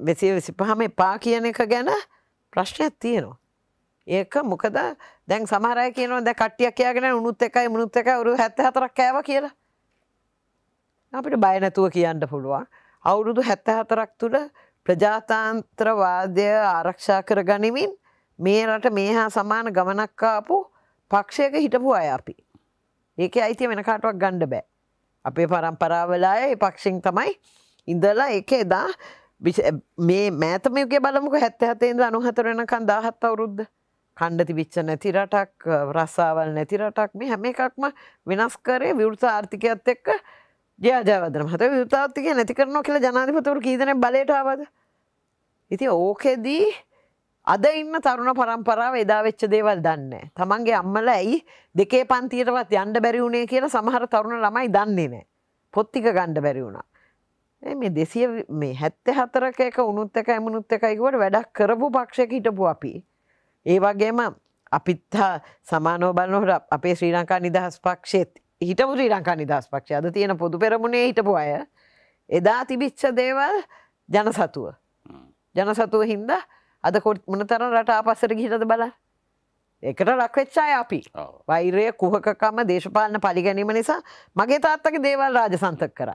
වෙසිය විසි පහම එපා කියන එක ගැන ප්‍රශ්නයක් තියෙනවා. ඒක මොකද දැන් සමහරය කියන ද කට්ටියක් කියගෙන උනුත් එකයි මනුත් එක වරු හැත්ත හතරක් කෑව කියලා. අපිට බයනැතුව කියන්න පුළුවන් අවුරුදු හැත්ත හතරක් තුළ ප්‍රජාතන්ත්‍රවාදය ආරක්ෂා කර ගනිමින් මේ රට මේ හා සමාන ගමනක්කාපු පක්ෂයක හිටපු අය අපි. ඒක අයිතිය වෙන කාටවක් ගණ්ඩ බෑ. අපේ පරම්පරාවලාය පක්ෂිං තමයි ඉඳලා එක එදා මේ මෑතමයක බලමුක හැත්ත හතේද අනුහතරෙනකන් දාහත් අවුරුද්ද කණ්ඩති විච්ච නැති රටක් රස්සාවල් නැති රටක් මේ හැම එකක්ම වෙනස් කරේ විවෘත ආර්ථිකයත් එක්ක ජයාජාවදන මහත යුතාත්තික නැති කරනවා කියලා ජනාධිපතවරු කීදන බලටාවද. ඉති ඕකෙදී අද ඉන්න තරුණ පරම්පරාව එදා වෙච්ච දේවල් දන්නේ. තමන්ගේ අම්මල ඇයි දෙකේ පන්තීරවත් යන්ඩ බැරි වුණේ කියලා සමහර තරුණ ළමයි දන්නේ නෑ. පොත්තික ගණ්ඩ බැරි වුණා. මේ දෙසිය මේ හැත්තේ හතරක එක උනුත් එක ඇමනුත් එකයිකුවට වැඩක් කරපු පක්ෂක හිටපු අපි. ඒ වගේම අපිත්හා සමානෝබලනොට අපේ ශ්‍රී ලංකා නිදහස් පක්ෂේත් හිටපු ශ්‍රී ලංකා නිදහස් පක්ෂය අද තියෙන පොදු පෙරමුණේ හිටපු අය එදා තිබිච්ච දේවල් ජනසතුව ජනසතුව හින්ද අද කොට් මොනතර රට ආපස්සට ගිහිටද බල එකට ලක්වෙච්චාය අපි වෛරය කුහකකම දේශපාලන පලිගැනීම නිසා මගේ තාත්තක දේවල් රාජසන්තක කර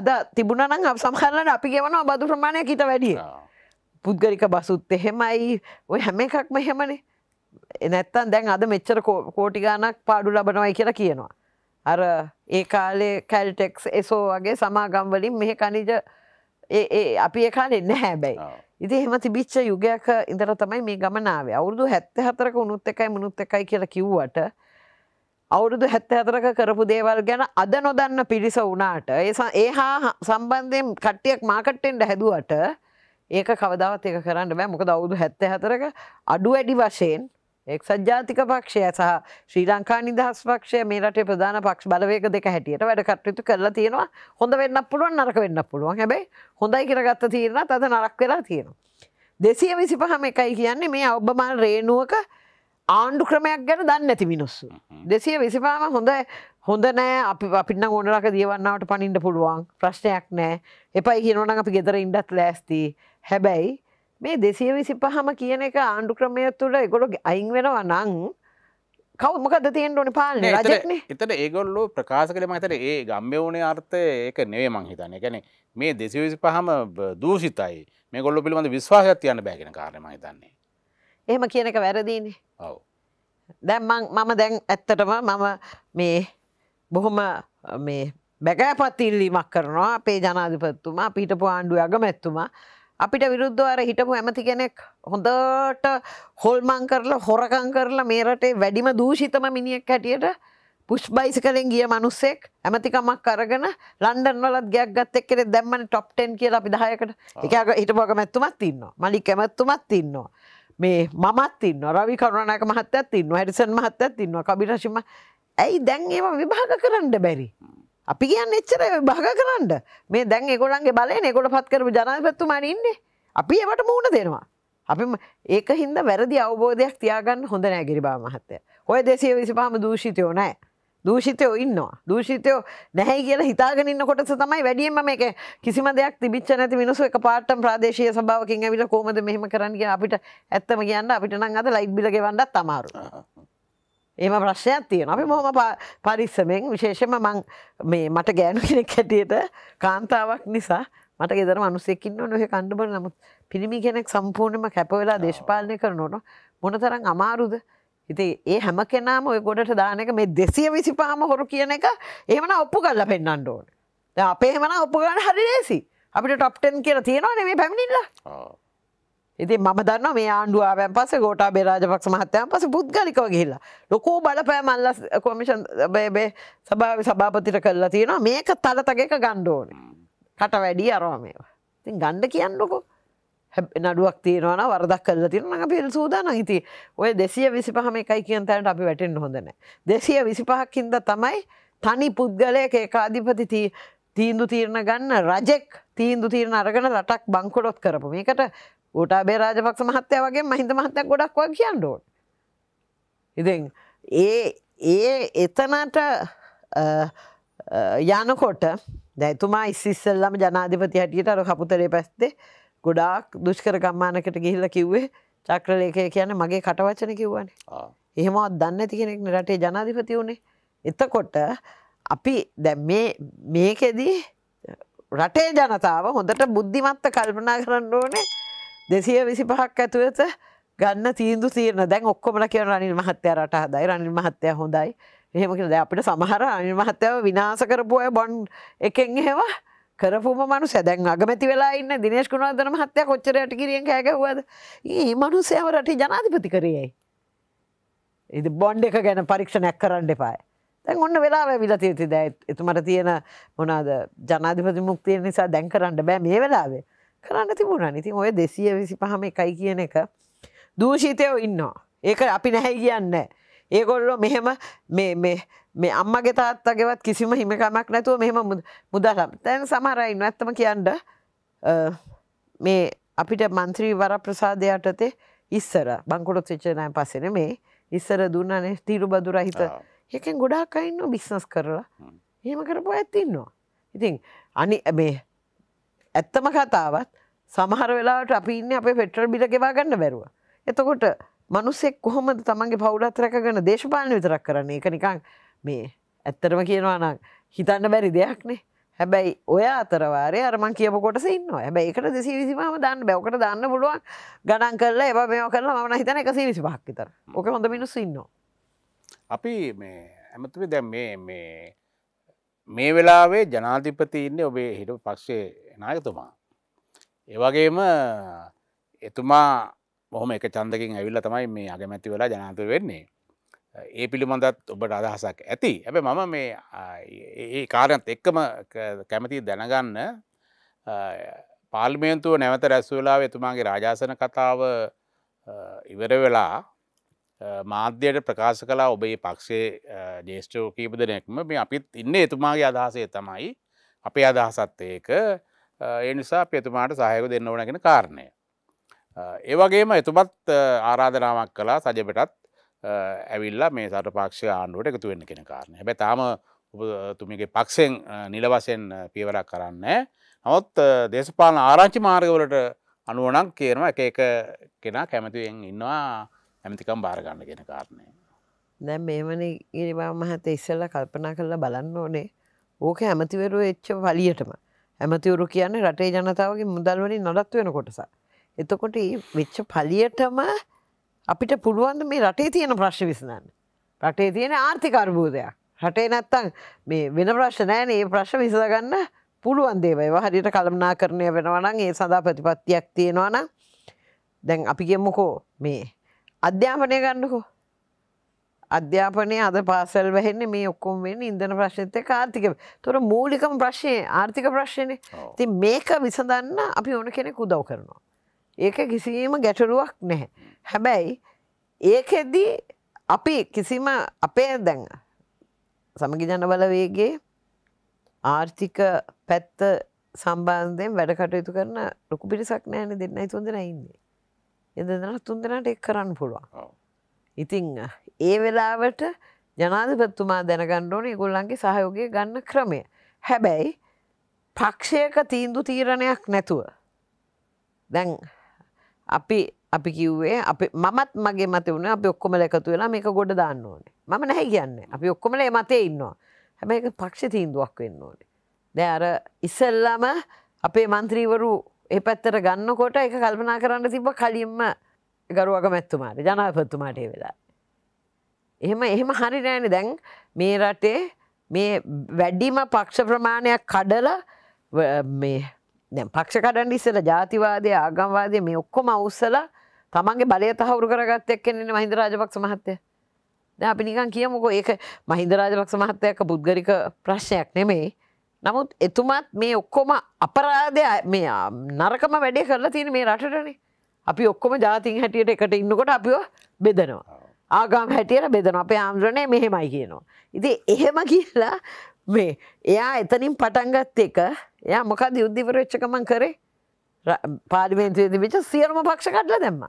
අද තිබුණනම් සමහරලට අපි ගෙවනවා බදු ප්‍රමාණයක් හිට වැඩිය පුද්ගලික බසුත් එහෙමයි ඔය හැම එකක්ම එහෙමනේ එනැත්තන් දැන් අද මෙච්චර කෝටිගානක් පාඩු ලබනවයි කියලා කියනවා අර ඒ කාලේ කැල්ටෙක්ස් එසෝ වගේ සමාගම්වලින් මෙහ කනිජ අපි ඒ කාලෙ එන්න හැබැයි. ඉති එහෙම තිබිච්ච යුගයක ඉඳර තමයි මේ ගමනාවේ අවුරුදු හැත්ත හතරක උනුත් එකයි මනුත් එකයි කියලා කිව්වට අවුරුදු හැත්ත හතරක කරපු දේවල් ගැන අද නොදන්න පිරිස වුණාට ඒ හා සම්බන්ධයෙන් කට්ටියක් මාකට්ටෙන්ට හැදුවට ඒක කවදාවත් ඒක කරන්න බෑ මොකද අවුදු හැත්ත හතරක අඩු වැඩි වශයෙන් එක්සත් ජාතික පක්ෂය සහ ශ්‍රී ලංකා නිදහස් පක්ෂය මේ රටේ ප්‍රධාන පක්ෂ බලවේග දෙක හැටියට වැඩ කටයුතු කරලා තියෙනවා හොඳ වෙන්න පුළුවන් නරක වෙන්න පුළුවන් හැබැයි හොඳයි කරගත්ත තීරණත් අද නරක වෙලා තියෙනවා. දෙසිය විසි පහම එකයි කියන්නේ මේ ඔබමල් රේනුවක ආණ්ඩු ක්‍රමයක් ගැන දන්න ඇති මිනිස්සු. දෙසිය විසිපාම හොඳ හොඳ නෑ අපි අපින්න ඕනලක දියවන්නවට පනින්ට පුළුවන් ප්‍රශ්නයක් නෑ එපයි කියනවන අපි ගෙදර ඉඩත් ලෑස්ති හැබැයි මේ දෙසිය විසි පහම කියන එක ආණ්ඩු ක්‍රමය තුළ එකොළො අයින් වෙනවා නං කව මොකද තියෙන් ඕන පාලන රජන එතට ඒගොල්ලු ප්‍රකාශ කළම අතට ඒ ගම්ම වුණේ අර්ථය ඒක නෙවේ මං හිතන එකන මේ දෙසිවිසි පහම දූසිතයි මේ ගොල්ලු පිළිබඳ විශ්වාසයක් තියන්න බැගෙන කාරම හිතන්නේ එහෙම කියනක වැරදිනේ ඔව දැන් මම දැන් ඇත්තටම මම මේ බොහොම මේ බැකෑපත්තිල්ලීමක් කරනවා අපේ ජනාධිපත්තුමා පිටපු ආණ්ඩුව අගමැත්තුමා අපිට විරුද්ධව අර හිටපු ඇමති කෙනෙක් හොඳට හොල්මන් කරලා හොරකම් කරලා මේ රටේ වැඩිම දූෂිතම මිනිහෙක් හැටියට පුෂ්බයිසිකලෙන් ගිය මිනිස්සෙක් ඇමතිකමක් අරගෙන ලන්ඩන් වලත් ගයක් ගත්ත එක්කනේ දැම්මනේ টොප් 10 කියලා අපි 10කට එකක හිටපු අගමැතිතුමත් ඉන්නවා මලික් ඇමතිතුමත් ඉන්නවා මේ මමත් ඉන්නවා රවි කරුණානායක මහත්තයත් ඉන්නවා හැරිසන් මහත්තයත් ඉන්නවා කබිර් හෂිම ඇයි දැන් ඒව විභාග කරන්න බැරි අපි කියන්න එච්චර භාග කරන්න මේ දැන් එකොලන්ගේ බලය එකොට පත් කරපු ජනාපත්තුමාන ඉන්නේ අපි ඒවට මූුණ දෙනවා. අපි ඒක හින්ද වැරදි අවබෝධයක් තියාගන්න හොඳ නෑ ගිරිබා මහත්තය. ඔය දෙසේ විසිපාම දූෂිතයෝ නෑ. දූෂිතයෝ ඉන්නවා දූෂිතයෝ නැහැ කියලා හිතාගෙන ඉන්න කොටස තමයි වැඩියෙන්ම මේක කිසිම දෙයක් තිබිච්ච නැති මිනිස්සු එක පාටම් ප්‍රාදේශීය සභාවකින් ඇවිල්ලා කොහොමද මෙහෙම කරන්න කියලා අපිට ඇත්තම කියන්න අපිට නම් අද ලයිට් බිල ගෙවන්නත් අමාරුයි එම ප්‍රශ්නයක් තියෙන අපි මොහොම පරිස්සමෙන් විශේෂම මං මේ මට ගෑනු කෙනෙක් හැටියට කාන්තාවක් නිසා මට ගෙදර මනුස්සෙක්කින්න නොහ කණ්ඩබල නමුත් පිරිමි කෙනෙක් සම්පූර්ණම කැපවෙලා දේශපාලනය කරනොට මොනතරං අමාරුද ඉති ඒ හැම කෙනාම ඔය ගොඩට දානක මේ දෙසිය විසිපාම හොරු කියන එක ඒමන ඔප්පු කල්ල පෙන්න්නට ඕන අපේ එමන ඔප්පු ගන්න හරි දේසි අපිට ටොප්ටන් කියලා තියෙනවා නෙේ පැමිණිල්ලා ඉති ම දන්න මේ ආණ්ඩුවාවැන් පස ගෝට බේරාජපක්ෂ මහත්තයන් පස පුද්ගලිකව ගහිල්ලා ලොකෝ බලපෑ මල්ල කොමිෂන් බේබේ සභාව සභාපතිට කල්ලා තියෙනවා මේක තලතගක ගණ්ඩෝන කට වැඩි අරවා මේවා තින් ගණ්ඩ කියන්නකො නඩුවක් තියෙනවන වරදක් කල්ල තිරන පිල් සූදාන හිති ඔය දෙසිය විසිපහම එකයි කියන් තැනට අපි වැටෙන් හොඳන දෙසිය විසිපහක්කින්ද තමයි තනි පුද්ගලයක ඒකාධිපති තීන්දු තීරණ ගන්න රජෙක් තීන්දු තීරණ අරගෙන රටක් බංකොලොත් කරපු මේකට ඌටාබේ රාජපක්ෂ මහත්තය වගේ මහින්ද මහත්තයක් ගොඩක් වගේ කියන්න ඕන. ඉතින් ඒ ඒ එතනට යනකොට දැතුමා ඉස්සල්ලම ජනාධිපති හැටියට අර කපුතරේ පැස්තේ ගොඩාක් දුෂ්කර ගම්මානකට ගිහිල්ල කිව්වේ චක්‍රලේකය කියන මගේ කටවචන කිව්වන. එහෙමත් දන්න ඇති කෙනෙක් රටේ ජනාධිපති වුණේ. එතකොට අපි දැ මේකෙදී රටේ ජනතාව හොඳට බුද්ධිමත්ත කල්පනා කරන්න ඕනේ දෙසිය විසි පහක් ඇතුවත ගන්න තීන්දු තීරණ දැන් ඔක්කොමන කියන අනිල් මහත්තය රට හදයි රනිල් මහත්තය හොඳයි එහෙමකිද අපිට සමහර අනිල් මහත්තයාව විනාස කරපු අය බොන්් එකෙන් එහෙවා කරපුම මනු සැදැන් අගමැති වෙලා ඉන්න දිනේශකුණවාදන මහත්තය කොච්චරයට කිරියෙන් කෑකවද ඒ මනුස්සයම රට ජනාධිපති කරයයි. ඉති බොන්්ඩ එක ගැන පරීක්ෂණයක් කරන්න එපායි. තැන් ඔන්න වෙලා විලා තිීති දැ එතුමට තියෙන මොනාද ජනාධිපති මුක්තිය නිසා දැන් කරන්න බෑ මේ වෙලාවේ කරන්න තිබුණා ඉතින් ඔය දෙසිය විසි පහම එකයි කියන එක දූෂිතයෝ ඉන්නවා ඒක අපි නැහැ කියන්න ඒගොල්ලො මෙහෙම මේ අම්මගේ තාත්තගේවත් කිසිම හිමකමක් නැතුව මෙහෙම මුදලම් තැන් සමරයින්න ඇත්තම කියන්ඩ මේ අපිට මන්ත්‍රී වර ප්‍රසාධයටතේ ඉස්සර බංකොලොත් විච්චනය පසෙන මේ ඉස්සර දුන්නනේ තීරු බදුරහිත එකෙන් ගොඩාක් අයින්න බිස්නස් කරලා එහෙම කරපු ඇත්තින්නවා ඉතින් අනි මේ ඇත්තම කතාවත් සමහර වෙලාට අපින්න අප පෙට්‍රල් බිල ගෙවා ගන්න බැරුව. එතකොට මනුස්සෙක් කොහොමද තමන්ගේ පවුලත් රැකගන්න දේශපාලන විතරක් කරන්න එක නිකං මේ ඇත්තරම කියනවා නම් හිතන්න බැරි දෙයක්නේ හැබැයි ඔය අතරවාරය අරමන් කියප කොටස ඉන්න හැබැයි එකට දෙසි විසිම දන්න බැවකට දන්න පුළුවන් ගඩන් කරල එබ මේ කරලා මන හිතන එකසි විසි පහක්කිතර ඕක හොඳ මිනිස්සු ඉන්නවා. අපි මේ ඇමතුවේ දැම් මේ මේ වෙලාවේ ජනාධිපති ඉන්න ඔබේ හිට පක්ෂේ නායකතුමා. ඒවගේම එතුමා බොහොම එක චන්දකින් ඇවිල්ල තමයි මේ අගමැති වෙලා ජනාතර වෙන්නේ. ඒ පිළිබඳත් ඔබට අදහසක් ඇති ඇබ මම මේ ඒ කාරයත් එක්කම කැමති දැනගන්න පාල්මේන්තුව නැවත රැස්වවෙලා එතුමාගේ රාජාසන කතාව ඉවර වෙලා මාධ්‍යයට ප්‍රකාශ කලා ඔබේ පක්ෂේ ජේෂ්ඨෝ කීපදනෙක්ම මේ අපිත් ඉන්න එතුමාගේ අදහසේ තමයි අපේ අදහසත් ඒක ඒ නිසා පෙතුමාට සහයක දෙන්න ඕනගෙන කාරණය. ඒවගේම එතුමත් ආරාධනාවක් කලා සජපටත් ඇවිල්ලා මේ සට පක්ෂ ආණ්ඩුවට එකතු වෙන්න කෙන කාරණ හැබැ තාම තුමිගේ පක්ෂෙන් නිලවසෙන් පියවරක් කරන්න නවත් දේශපාලන ආරංචි මාර්ගවලට අනුවනක් කියනවා එක එක කෙනා කැමතිවෙන් ඉන්නවා ඇමතිකම් භාරගන්න ගෙන කාරණය දැම් මේමන ඉරිවා මහත ඉස්සල්ල කල්පනා කරලා බලන්න ඕනේ ඕක ඇමතිවරු එච්ච වලියටම ඇමතිවරු කියන්නේ රටේ ජනතාවගේ මුදල්වලින් නොදත් වෙන කොටස. එතකොට වෙච්ච පලියටම අපිට පුළුවන්ද මේ රටේ තියෙන ප්‍රශ් විසඳන්න. රටේ තියෙන ආර්ථිකර්බූදයක් රටේ නැත්තං මේ වෙන ප්‍රශ්න නෑන ඒ ප්‍රශ් විසඳගන්න පුළුවන් දේවයි හරියට කළමනා කරණය වෙනවනම් ඒ සඳහා ප්‍රතිපත්තියක් තියෙනවාන දැන් අපි ගෙම්මකෝ මේ අධ්‍යාපනය ගන්නකෝ. අධ්‍යාපනය අද පාසල් වැහෙන්නේ මේ ඔක්කොම වෙන්න ඉදන ප්‍රශ්නතය කාර්තික තොර මූලිකම ප්‍රශ්නය ආර්ථික ප්‍රශ්නය ති මේක විසඳන්න අපි ඕන කෙනෙක් උදව් කරනවා. ඒක කිසිීම ගැටරුවක් නැහැ. හැබැයි ඒකෙදී අපි කිසිම අපේ දැන් සමගිජනවල වේගේ ආර්ථික පැත්ත සම්බන්ධයෙන් වැඩ කටයුතු කරන ලොකු පිරිසක් නෑන දෙන්න තුන්දර ඉන්නේ. එදෙනට තුන් දෙනට එක් කරන්න පුළුවන්. ඉතිං ඒ වෙලාවට ජනාධිපත්තුමා දැනගණ්ඩෝන ගොල්ලන්ගේ සහයෝගය ගන්න ක්‍රමය. හැබැයි පක්ෂයක තීන්දු තීරණයක් නැතුව. දැන් අපි අපි කිව්වේ මත් මගේ මත වුණ අපි ඔක්කොම එකතු වෙලා මේක ගොඩ දාන්න ඕනේ මම නැහැ කියන්න අපි ඔක්කොමල මතේ ඉන්නවා හැම එක පක්ෂ තීන්දුවක් වෙන්න ඕනේ. දැ අර ඉසල්ලම අපේ මන්ත්‍රීවරු ඒ පැත්තර ගන්නකොට එක කල්පනා කරන්න තිබ කලින්ම ගරුවක මැත්තුමාට ජනාපත්තුමාට වෙලා. එහෙම එහෙම හරි නෑන දැන් මේ රටේ මේ වැඩිම පක්ෂ ප්‍රමාණයක් කඩල පක්ෂ කඩන් ඉස්සල ජාතිවාදය ආගම්වාදය මේ ඔක්කොම අවස්සල තමන්ගේ බලය තහවුරු කරගත් එක්කෙන්නේ මහින්ද රාජපක්ෂ මහත්තය ද අපි නිකන් කියමුකෝ ඒක මහින්ද රාජපක්ෂ මහත්තයක පුද්ගරික ප්‍රශ්නයක් නෙමෙයි නමුත් එතුමත් මේ ඔක්කොම අපරාධය මේ නරකම වැඩේ කරලා තියෙන මේ රටටනේ අපි ඔක්කොම ජාතින් හැටියට එකට ඉන්නකොට අපිෝ බෙදනවා. ආගම් හැටියට බෙදන අපේ ආම්ද්‍රණය මෙහෙමයි කියනවා. ඉති එහෙම කියලා මේ එයා එතනින් පටන්ගත් එක එයා මොක යුද්ධිවර වෙච්චකමන් කරේ පාලිමේන්තුවේද විච සියරම පක්ෂ කඩල දැම්ම.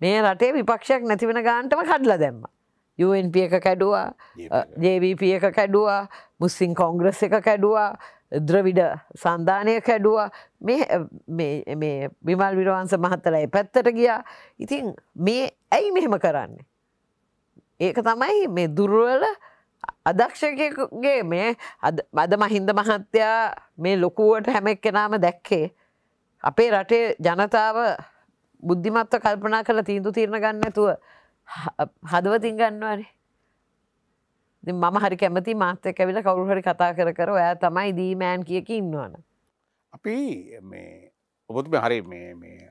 මේ රටේ විපක්ෂයක් නැතිවෙන ගාන්ටම කඩලා දැම්මා. UNP එක කැඩුවා ජවප එක කැඩුවා මුස්සින් කොංග්‍රස් එක කැඩුවා ද්‍රවිඩ සන්ධානය කැඩුවා විමල් විරවන්ස මහත්තලයි පැත්තට ගියා ඉතින් මේ ඇයි මෙහෙම කරන්න. ඒක තමයි මේ දුර්වල අදක්ෂකගේ මේ මද මහින්ද මහත්තයා මේ ලොකුවට හැමෙක් කෙනාම දැක්කේ. අපේ රටේ ජනතාව බුද්ධිමත්ව කල්පනා කළ තීන්දු තිරණ ගන්න ඇතුව හදවතින් ගන්නවානේ මම හරි කැමති මාත්‍ය කැවිල කවරුහරි කතා කර කර ඔය තමයි දීමෑන් කියක ඉන්නවන. අපි ඔබතුම හරි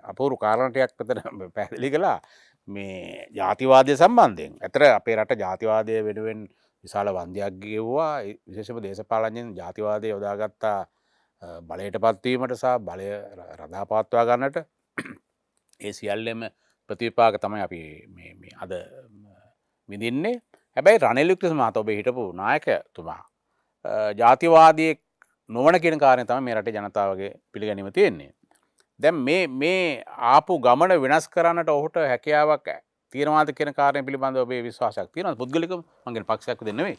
අපූරු කාරණටයක් පතර [LAUGHS] පැහැදිලි කලා මේ ජාතිවාදය සම්බන්ධයෙන් ඇතර අපේ රට ජාතිවාදය වෙනුවෙන් විශාල වන්දයක් ගෙව්වා විශේෂම දේශපාලන්යෙන් ජාතිවාදය යොදාගත්තා බලයට පත්වීමට සහ බලය රදාපාත්වා ගන්නට [CLEARS THROAT] ඒ සියල්ලෙම ප්‍රතිපාග තමයි අපි අද විඳින්නේ හැබැයි රනිල්ලික්ටස්මා ඔබේ හිටපු නායකතුමා ජාතිවාදයෙක් නොවන කියෙන කාරය තම මේ රට ජනතාවගේ පිළිගැනීම තියෙන්නේ. දැම් මේ මේ ආපු ගමන වෙනස් කරන්නට ඔහුට හැකියාවක් තීරවාද කෙන කාරය පිළිබඳ ඔබේ විශවාසයක් තියෙන පුද්ගලික මගේ පක්ෂයක් දෙන්නවේ.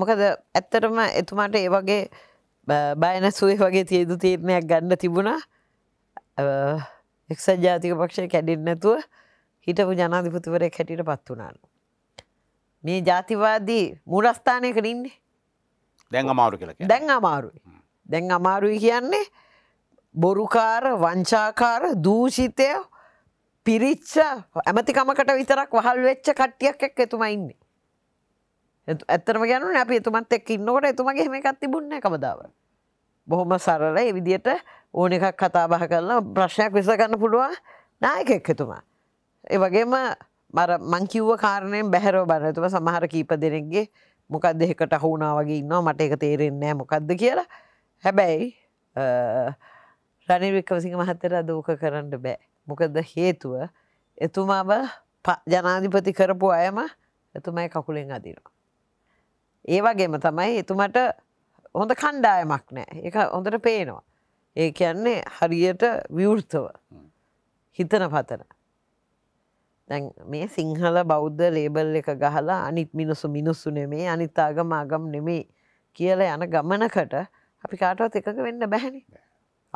මොකද ඇත්තටම එතුමාට ඒ වගේ බයනසුවේ වගේ තියදු තීරණයක් ගන්න තිබුණා එක්සත් ජාතික පක්ෂය කැඩින් නැතුව හිටපු ජනාධිපතිවරය හැටියට පත් වනාන්න. මේ ජාතිවාදී මුරස්ථානයකට ඉන්නේ දැන් අමාරු කළ දැන් අමාරුයි. දැන් අමාරුයි කියන්නේ බොරුකාර වංචාකාර දූෂිතය පිරිච්ච ඇමතිකමකට විතරක් වහල් වෙච්ච කට්ටියක් එක් එතුමයින්නේ. ඇත්තරම ගැනු අප එතුමත් එක් ඉන්නකොට එතුමගේ හෙම එකත් තිබුන්න කමදාව. බොහොම සරල විදියට ඕන එකක් කතාබහ කරලා ප්‍රශ්නයක් විසගන්න පුළුවන් නායක එක්කතුමා. ඒ වගේම මර මංකිව්ව කාරණයෙන් බැහැරෝ බරනතුම සමහර කීප දෙනෙක්ගේ මොකක්ද දෙකට හුුණා වගේ ඉන්නවා මට එක තේරෙන්නේ මොකක්ද කියලා හැබැයි රනිවික්කවසිංහ මහත්තර දෝක කරන්න බෑ. මොකද හේතුව එතුමාව ජනාධිපති කරපු අයම එතුමයි කකුලෙන් අදිනවා. ඒ වගේම තමයි එතුමට හොඳ කණ්ඩායමක් නෑ එක හොඳට පේනවා. ඒ කියන්නේ හරියට විවෘතව හිතන පතන. දැන් මේ සිංහල බෞද්ධ ලේබල් එක ගහලා අනිත් මිනිසු මිනිස්සු නෙමේ අනිත් ආගම ආගම් නෙමේ කියල යන ගමනකට අපි කාටවත් එකක වෙන්න බැහැනි.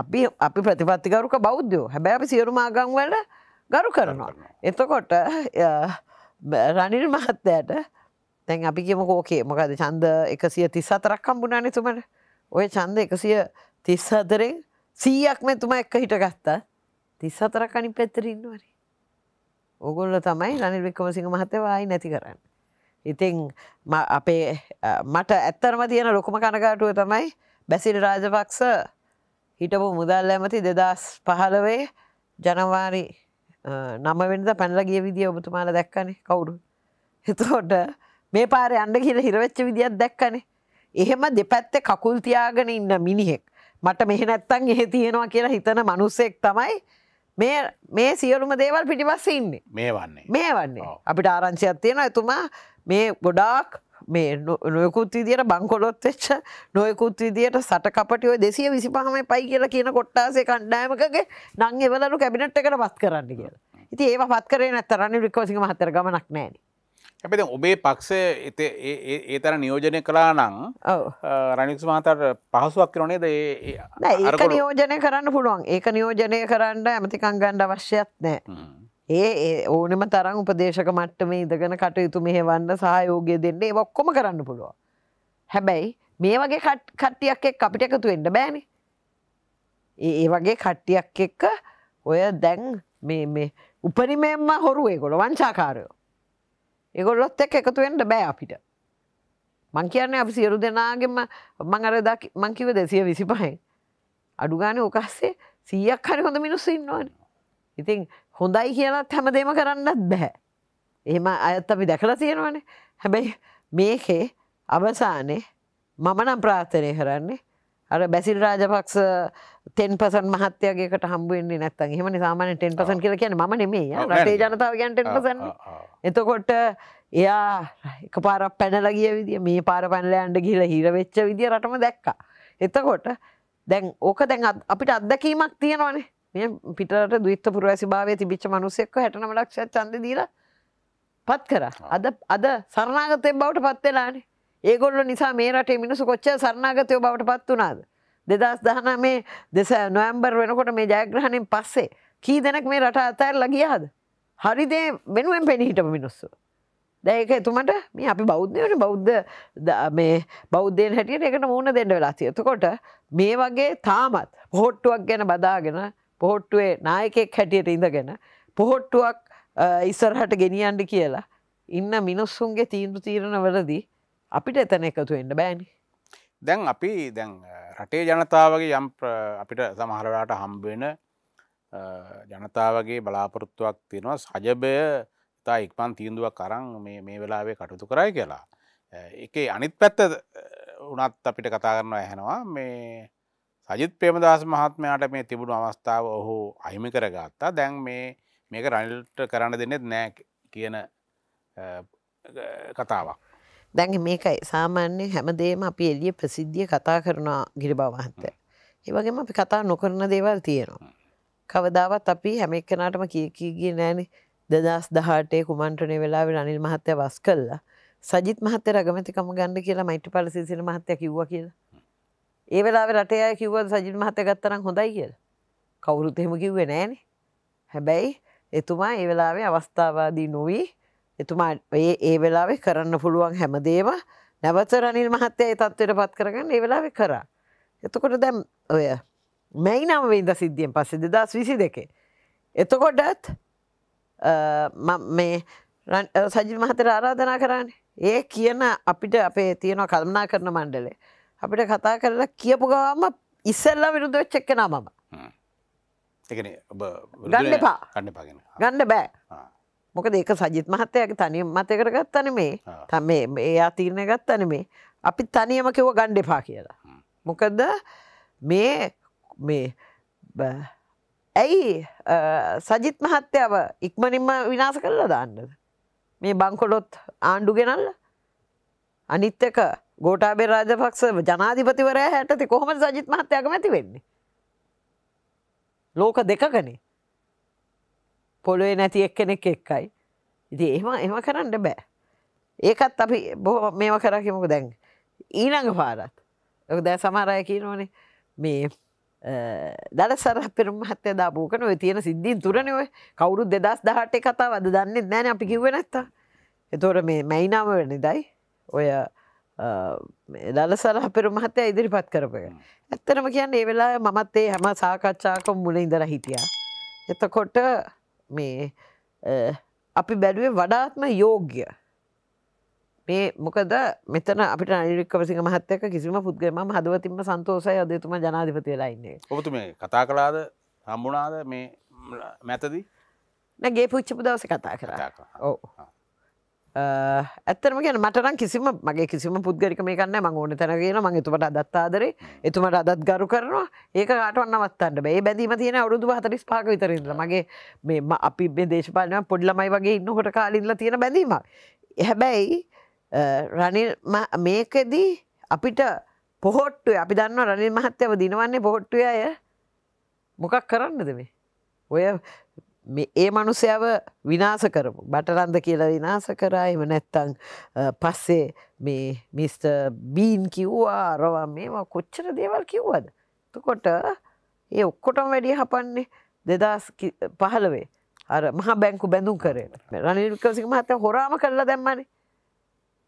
අපි අපි ප්‍රතිපත්තිකරුක බෞද්ධයෝ හැබැ අපි සියරු මාගම් වල ගරු කරනවා. එතකොට රනිල් මහත්තයට තැන් අපි කියම කෝකේ මොකද චන්ද එකසිය තිස්සාතරක් කම්බුණන තුමට ඔය චන්ද එකසිය තිස්සාතරෙන් සීයක්ම තුම එක්ක හිට ගත්තා තිස්සාතරක් අනි පැත්තරින්වරි ඔගොල්ල තමයි රනිල් වික්කමසිංහ මහතවයි නැති කරන්න ඉතිං අපේ මට ඇත්තරම තියෙන ලොකුම කණගාටුව තමයි බැසිල් රාජපක්ෂ හිටපු මුදල් ඇමති දෙදස් පහළවේ ජනවාරි නමවෙනිද පැනල ගිය විදිිය ඔබතුමාල දැක්කනේ කවුරු එතෝට මේ පාර යන්න කියල හිරවෙච්ච විදිියත් දැක්කනේ. එහෙම දෙපැත්ත කකුල් තියාගෙන ඉන්න මිනිහෙක්. මට මෙහ නැත්තන් එහෙ තියෙනවා කියලා හිතන මනුස්සෙක් තමයි මේ සියලුම දේවල් පිටිබස්ස ඉන්නේ මේ වන්නේ මේ වන්නේ අපිට ආරංචියත් තියෙන එතුමා මේ ගොඩාක් මේ නොයකුත් විදියට බංකොලොත් වෙච්ච නොයකුත් විදියට සටකපටියෝ දෙසිය විසි පහමයි පයි කියල කියන කොට්ටාසේ කණ්ඩායමකගේ නං එවලු කැබිනට් එකට පත් කරන්න කියලා. ඉති ඒ පත්කරේ නැත්තරන්නේ රිකෝසික මහතර ගමනක් නෑනේ ඇැ ඔබේ පක්ෂ ඒ තර නියෝජනය කලා නං රනික්ස් මහතර පහසුවක් කරනේ ද ඒක නියෝජනය කරන්න පුළුවන් ඒක නියෝජනය කරන්න ඇමතිකං ගණ්ඩ අවශ්‍යත් නෑ. ඒ ඕනෙම තරම් උපදේශක මට්ටම ඉදගෙන කටයුතු මෙහෙවන්න සහයෝගය දෙන්න ඒ ඔක්කොම කරන්න පුළුවන්. හැබැයි මේ වගේ කට්ටියක් එක් අපිට එකතු වෙන්න බෑනි. ඒ වගේ කට්ටියක් එක්ක ඔය දැන් උපනිමෙන්ම හොරුවේ ගොල වංචාකාරයෝ. ඒගොල්ලොත් එක් එකතු වෙන්ට බෑ අපිට. මං කියන්න අපි සියරු දෙනාගෙම මං අර මංකිව දෙසිය විසි පහෙන්. අඩුගාන ඕකස්සේ සීයක් හරි හොඳ මිනිස්ස ඉන්නවන. ඉතින් හොඳයි කියලත් හැමදේම කරන්නත් බැහැ. එහෙම අයත් අපි දැකලා තියෙනවනේ හැබැයි මේකේ අවසානේ මම නම් ප්‍රාර්ථනය කරන්නේ අර බැසිල් රාජපක්ෂ තෙන් පසන් මහත්තයගේකට හම්බුවෙන්නේ නැත්තන් එහම සාමාන ටෙන් පසන් කියල කියන ම නෙමේ රටේ ජනතාවගන් ටෙන් පසන් එතකොට එයා එක පාරක් පැනලගිය විදි මේ පාර පැනල අන්ඩ ගිල හිරවෙච්ච විදිිය රටම දැක්කා. එතකොට දැන් ඕක දැන් අපිට අත්දැකීමක් තියෙනවානේ මේ පිට දුත්ත පුරවැසි භාවය තිබිච්ච මනුසෙක්ක හැටනම ලක්ෂ චන්ද දීලා පත් කර අද අද සරණාගතය බවට පත්වෙලානේ ඒගොල්ලෝ නිසා මේ රටේ මිනිස්සු කොච්චර සරණාගතයෝ බවට පත් වුණාද 2019 දෙස නොවැම්බර් වෙනකොට මේ ජයග්‍රහණයෙන් පස්සේ කී දෙනෙක් මේ රට අතහැරලා ගියාද හරි දේ වෙනුවෙන් පෙනී හිටපු මිනිස්සු දැන් ඒක එතුමට මේ අපි බෞද්ධයෝනේ බෞද්ධ මේ බෞද්ධයන් හැටියට ඒකට මූණ දෙන්න වෙලා තියෙනවා. එතකොට මේ වගේ තාමත් පොහොට්ටුවක් ගැන බදාගෙන පොහොට්ටුවේ නායකයෙක් හැටියට ඉඳගෙන පොහොට්ටුවක් ඉස්සරහට ගෙනියන්න කියලා ඉන්න මිනිස්සුන්ගේ තීන්දුව තීරණවලදී අපිට එතන එකතු එන්න බෑනි දැන් අපි දැන් රටේ ජනතාවගේ යම් අපිට සමහරලාට හම්බෙන ජනතාවගේ බලාපොරොත්තුවක් තියෙනවා සජබය තා ඉක්මන් තීන්දුවක් කරං මේ වෙලාවේ කටුතු කරයි කියලා. එකේ අනිත් පැත්ත වනත් අපිට කතා කරන්න ඇහෙනවා මේ සජිත් ප්‍රේමදස් මහත්මයාට මේ තිබුණු අවස්ථාව ඔහු අහිමි කරගත්තා දැන් මේ මේක රනිල්ට කරන්න දෙන්නෙත් නෑ කියන කතාවක්. දැන් මේකයි සාමාන්‍ය හැමදේම අපි එලිය ප්‍රසිද්ධිය කතා කරනවා ගිරිබා මහත්තය. ඒ වගේම අපි කතා නොකරන දේවල් තියෙනවා. කවදාවත් අපි හැම එක්කනටම කියකීගේ නෑනේ දෙදස් දහටේ කුමන්ට්‍රනය වෙලා අනිල් මහත්තය වස් කල්ලා සජිත් මහත්තය රගමතිකම ගණඩ කියලා මයිට පල සිසිල මහත්තය කිව්ව කියලා. ඒ වෙලා රටය කිව්ව සජිත් මහතය ගත්තනම් හොඳයි කියල. කවුරුත් එහෙම කිව්වේ නෑනේ. හැබැයි එතුමා ඒ වෙලාවේ අවස්ථාවාදී නොවී එතුමා ඒ ඒ වෙලාවෙ කරන්න පුළුවන් හැමදේම නැවත රනිල් මහත්තය තත්වයට පත් කරගන්න ඒ වෙලාවෙ කරා. එතකොට දැම් ඔය මැයි නම්වෙයිද සිද්ධියෙන් පස්සේ දෙදස් විසි දෙකේ. එතකොටත් මේ සජි මහතර ආරාධනා කරන්න ඒ කියන අපිට අපේ තියෙනවා කල්මනා කරන මණ්ඩලේ අපිට කතා කරලා කියපු ගවම ඉස්සල්ල විරුදෝච්චක්කෙන මම ගන්න එපා ගන්න බෑ මොකද ඒක සජිත් මහත්තයගේ තනි මතකට ගත්තන මේ තම එයා තීරණය ගත්තන මේ අපි තනියම කිව ගණ්ඩ එපා කියලා. මොකදද මේ මේ ඇයි සජිත් මහත්්‍යාව ඉක්මනින්ම විනාස කරලා දාන්නද. මේ බංකොලොත් ආණ්ඩු ගෙනල්ල අනිත්තක ගෝටාබේ රාජපක්ෂ ජනාධිපතිවරය හැටති කොහොම සජිත් මහත්තයක මැති වෙන්නේ. ලෝක දෙකගනේ පොළොේ නැති එක් කෙනෙක් එක්කයි. ඉති එම එම කරන්න බෑ. ඒකත් අපි බොහ මේම කරකිමක දැන්. ඊනඟ පාරත්. දැ සමරය කියනෝනේ මේ දළ සර පෙරම හත්ය දාපුූකන ඔය තියෙන සිද්ධීන් තුරනව කවුරු දෙදස් දහටේ කතා වද දන්න නෑන අපි කිව නැත්තා. එතෝට මේ මැයිනාව වෙනදයි ඔය දල සරහ පෙරුමහතය ඉදිරිපත් කරපක. ඇත්තරම කියන්න ඒ වෙලා මමත් ඒ හැම සාකච්ඡාකොම් මුල ඉඳර හිටියා. එතකොට මේ අපි බැලුවේ වඩාත්ම යෝග්‍ය මේ මොකද මෙතන අපිට නිරික්කවසිංහ මහත්තයක කිසිම පුද්ගලම හදවතින්ම සන්තෝසය අදතුම ජනාධිපති වෙලා ඉන්නේ ඔබතු මේ කතා කලාද හම්බුණාද මේ මැතදී නැගේ පුච්චපු දවස කතා කරා ඕ ඇත්තරම ගැන මටරම් කිසිම මගේ කිසිම පුද්ගරික මේ කන්න මං ඕන තැනගෙන මං එතුමට අදත්තාදරේ එතුමට අදත් ගරු කරනවා ඒක කාටවන්න අවත්තන්න මේ බැඳීම තියෙන අවුරුදු හතරිස් පාක විතරඉද මගේ මේ අපි මේ දේශපාලන පොඩ්ලමයි වගේ ඉන්න හොට කාලිල්ල තියෙන බැඳීම හැබැයි රනිල් මේකෙදී අපිට පොහොට්ටුව අපි දන්න රනිල් මහත්‍යව දිනවන්නේ පොහොට්ටුය අය මොකක් කරන්නද මේ ඔය ඒ මනුසයව විනාස කරමු බටරන්ද කියලා විනාස කරා එම නැත්තං පස්සේ මේ මිස්ට බීන් කිව්වා අරවා මේවා කොච්චර දේවල් කිව්වද. තුකොට ඒ ඔක්කොටම වැඩිය හපන්නේ දෙදස් පහළවේ අර මහ බැංකු බැඳුම් කරේ රනිල්කසික මහත හොරාම කරලා දැම්මනේ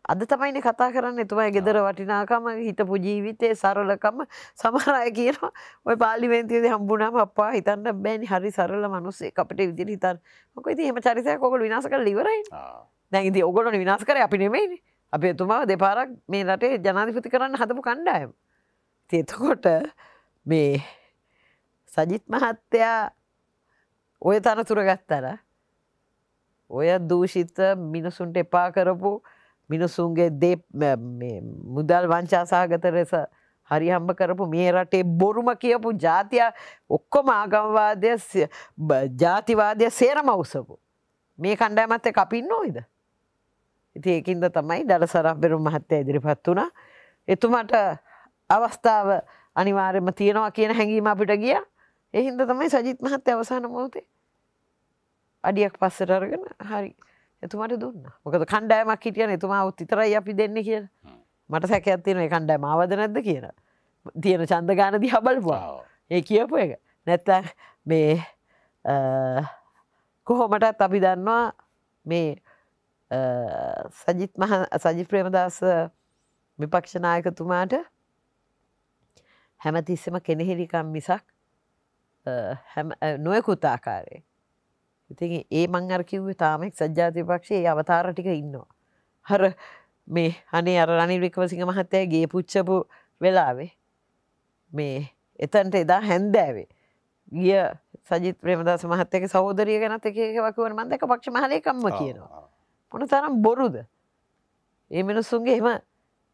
අද තමයින කතා කරන්න එතුමයි ගෙදර වටිනාකම හිටපු ජීවිතය සරලකම සමරය කියනවා ඔය පාලිමේන්තියද හම්බුණම අපා හිතන්න බෑනි හරි සරල මනුස්සේ අපට විදි හිතන් මොක ති එම චරිතයක් ඔකොල විනාස කර ලිවරයි දැන්ති ඔගොලන විනාස් කර අපි නෙමෙයි අප එතුමාව දෙපාරක් මේ රටේ ජනාධිපති කරන්න හදපු කණ්ඩායම් තියතකොට මේ සජිත් මහත්තයා ඔය තන තුරගත්තර ඔය දූෂිත මිනිසුන්ට එපා කරපු මිනිසුන්ගේ දේ මුදල් වංචා සහගත ලෙස හරි හම්බ කරපු මේ රටේ බොරුම කියපු ජාතිය ඔක්කොම ආගම්වාදය ජාතිවාදය සේරම උසපු. මේ කණ්ඩෑමත් එක අපින් නෝයිද. ඉති ඒකින්ද තමයි දළ සරම්බෙරු මහත්තය ඉදිරිපත් වුණා. එතුමට අවස්ථාව අනිවාර්යම තියෙනවා කියන හැඟීම අපිට ගිය එහින්ද තමයි සජිත් මහත්ත අවසාන මොහොතේ අඩියක් පස්සට අරගෙන හරි එතුමට දුන්න මොකද කණ්ඩෑමක් හිටියන එතුමා උත් විතරයි අපි දෙන්න කිය මට සැකයක් තියෙන කණ්ඩෑ මාවද නැද්ද කියන තියෙන චන්ද ගාන දි හබල්වා ඒ කියපු එක නැත්ත මේ කොහොමටත් අපි දන්නවා මේ සජිත් මහ සජි ප්‍රේමදස විපක්ෂනායකතුමාට හැමතිස්සම කෙනෙහිරිකම් මිසක් නොයකුත් ආකාරයේ ඉතින් ඒ මං අර කිව්වේ තාම එක්සත් ජාතික පක්ෂයේ අවතාර ටික ඉන්නවා. අර මේ අනේ අර රනිල් වික්‍රමසිංහ මහත්තයා ගේ පුච්චපු වෙලාවේ මේ එතනට එදා හැන්දෑවේ ගිය සජිත් ප්‍රේමදාස මහත්තයාගේ සහෝදරිය ගැනත් එක එක වකුවන මම දැක පක්ෂ මහලේකම්ම කියනවා. මොන තරම් බොරුද? ඒ මිනිස්සුන්ගේ එහෙම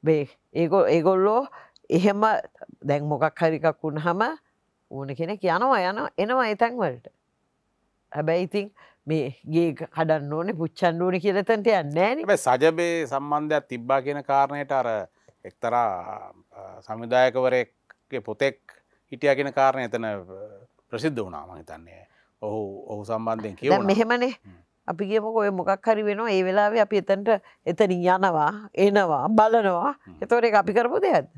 මේ ඒගොල්ලෝ ඒගොල්ලෝ එහෙම දැන් මොකක් හරි එකක් වුණාම ඕන කෙනෙක් යනවා යනවා එනවා ඒ තැන් වලට. හැබැයි ඉතින් මේ ගේ කඩන්න ඕනේ පුච්චන්ඩුවන කියලතන්ට යන්නෑන සජබේ සම්බන්ධයක් තිබ්බා කියෙන කාරණයට අර එක්තරා සමුදායකවරෙක්ගේ පොතෙක් හිටිය කියෙන කාරණය එතන ප්‍රසිද්ධ වුණාම හිතන්නේ ඔහු ඔහු සම්බන්ධයෙන් කිය මෙහෙමනේ අපිගේමක ඔය මොකක් හරි වෙනවා ඒ වෙලාවේ අපි එතන්ට එතනින් යනවා එනවා බලනවා එතවට අපි කරපු දෙයක්ද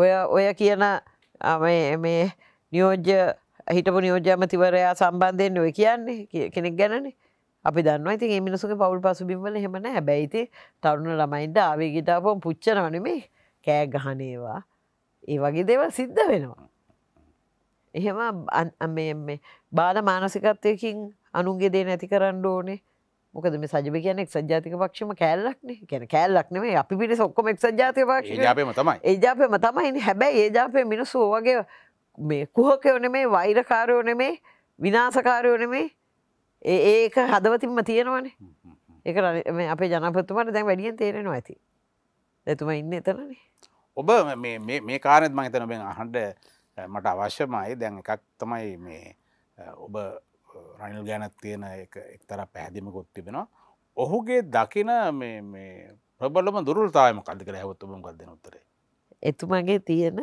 ඔය ඔය කියන මේ නියෝජ්‍ය හිටපු නියෝජ්‍යමතිවරයා සම්බන්ධයෙන් ඔය කියන්නේ කෙනෙක් ගැනනේ අපි දන්න ඉති මිනිසුක පවුල් පසුබිම්වල හෙමන හැබැයිති තරුණ ළමයින්ට ආවේගිටාපොම් පුච්චනවනෙමේ කෑ ගහනේවා ඒ වගේ දේවල් සිද්ධ වෙනවා. එහෙම බාල මානසිකත්වයකින් අනුන්ගේ දේ නැති කරන්න ඕනේ මොකද මේ සජබ කියන එක් සජාතික පක්ෂම කෑල්ලක්න කියන කෑල්ලක්නේ අපි පිට සොක්කොම එක් සජාතික පක්ෂ ජාපයම තමයි ඒ ජාපයම තමයින් හැබැයි ඒ ජාපය මිනිස්සු වගේ මේ කුහකයෝ නෙමේ වෛරකාරයෝ නෙමේ විනාශකාරයෝ නෙමේ ඒක හදවතින්ම තියෙනවනේ ඒක අපේ ජනපතුමට දැන් වැඩියෙන් තේරෙනවා ඇති ඇතුම ඉන්න එතනනේ ඔබ මේ කාරෙත් මං එතන බෙන් අහන්ඩ මට අවශ්‍යමයි දැන් එකක් තමයි මේ ඔබ රනිල් ගැනත් තියෙන එක්තර පැහැදිමකොත් තිබෙනවා ඔහුගේ දකින ප්‍රබලම දුරල්තාවම කල්දික හැවත්තුම ගදන උත්තරේ එතුමගේ තියෙන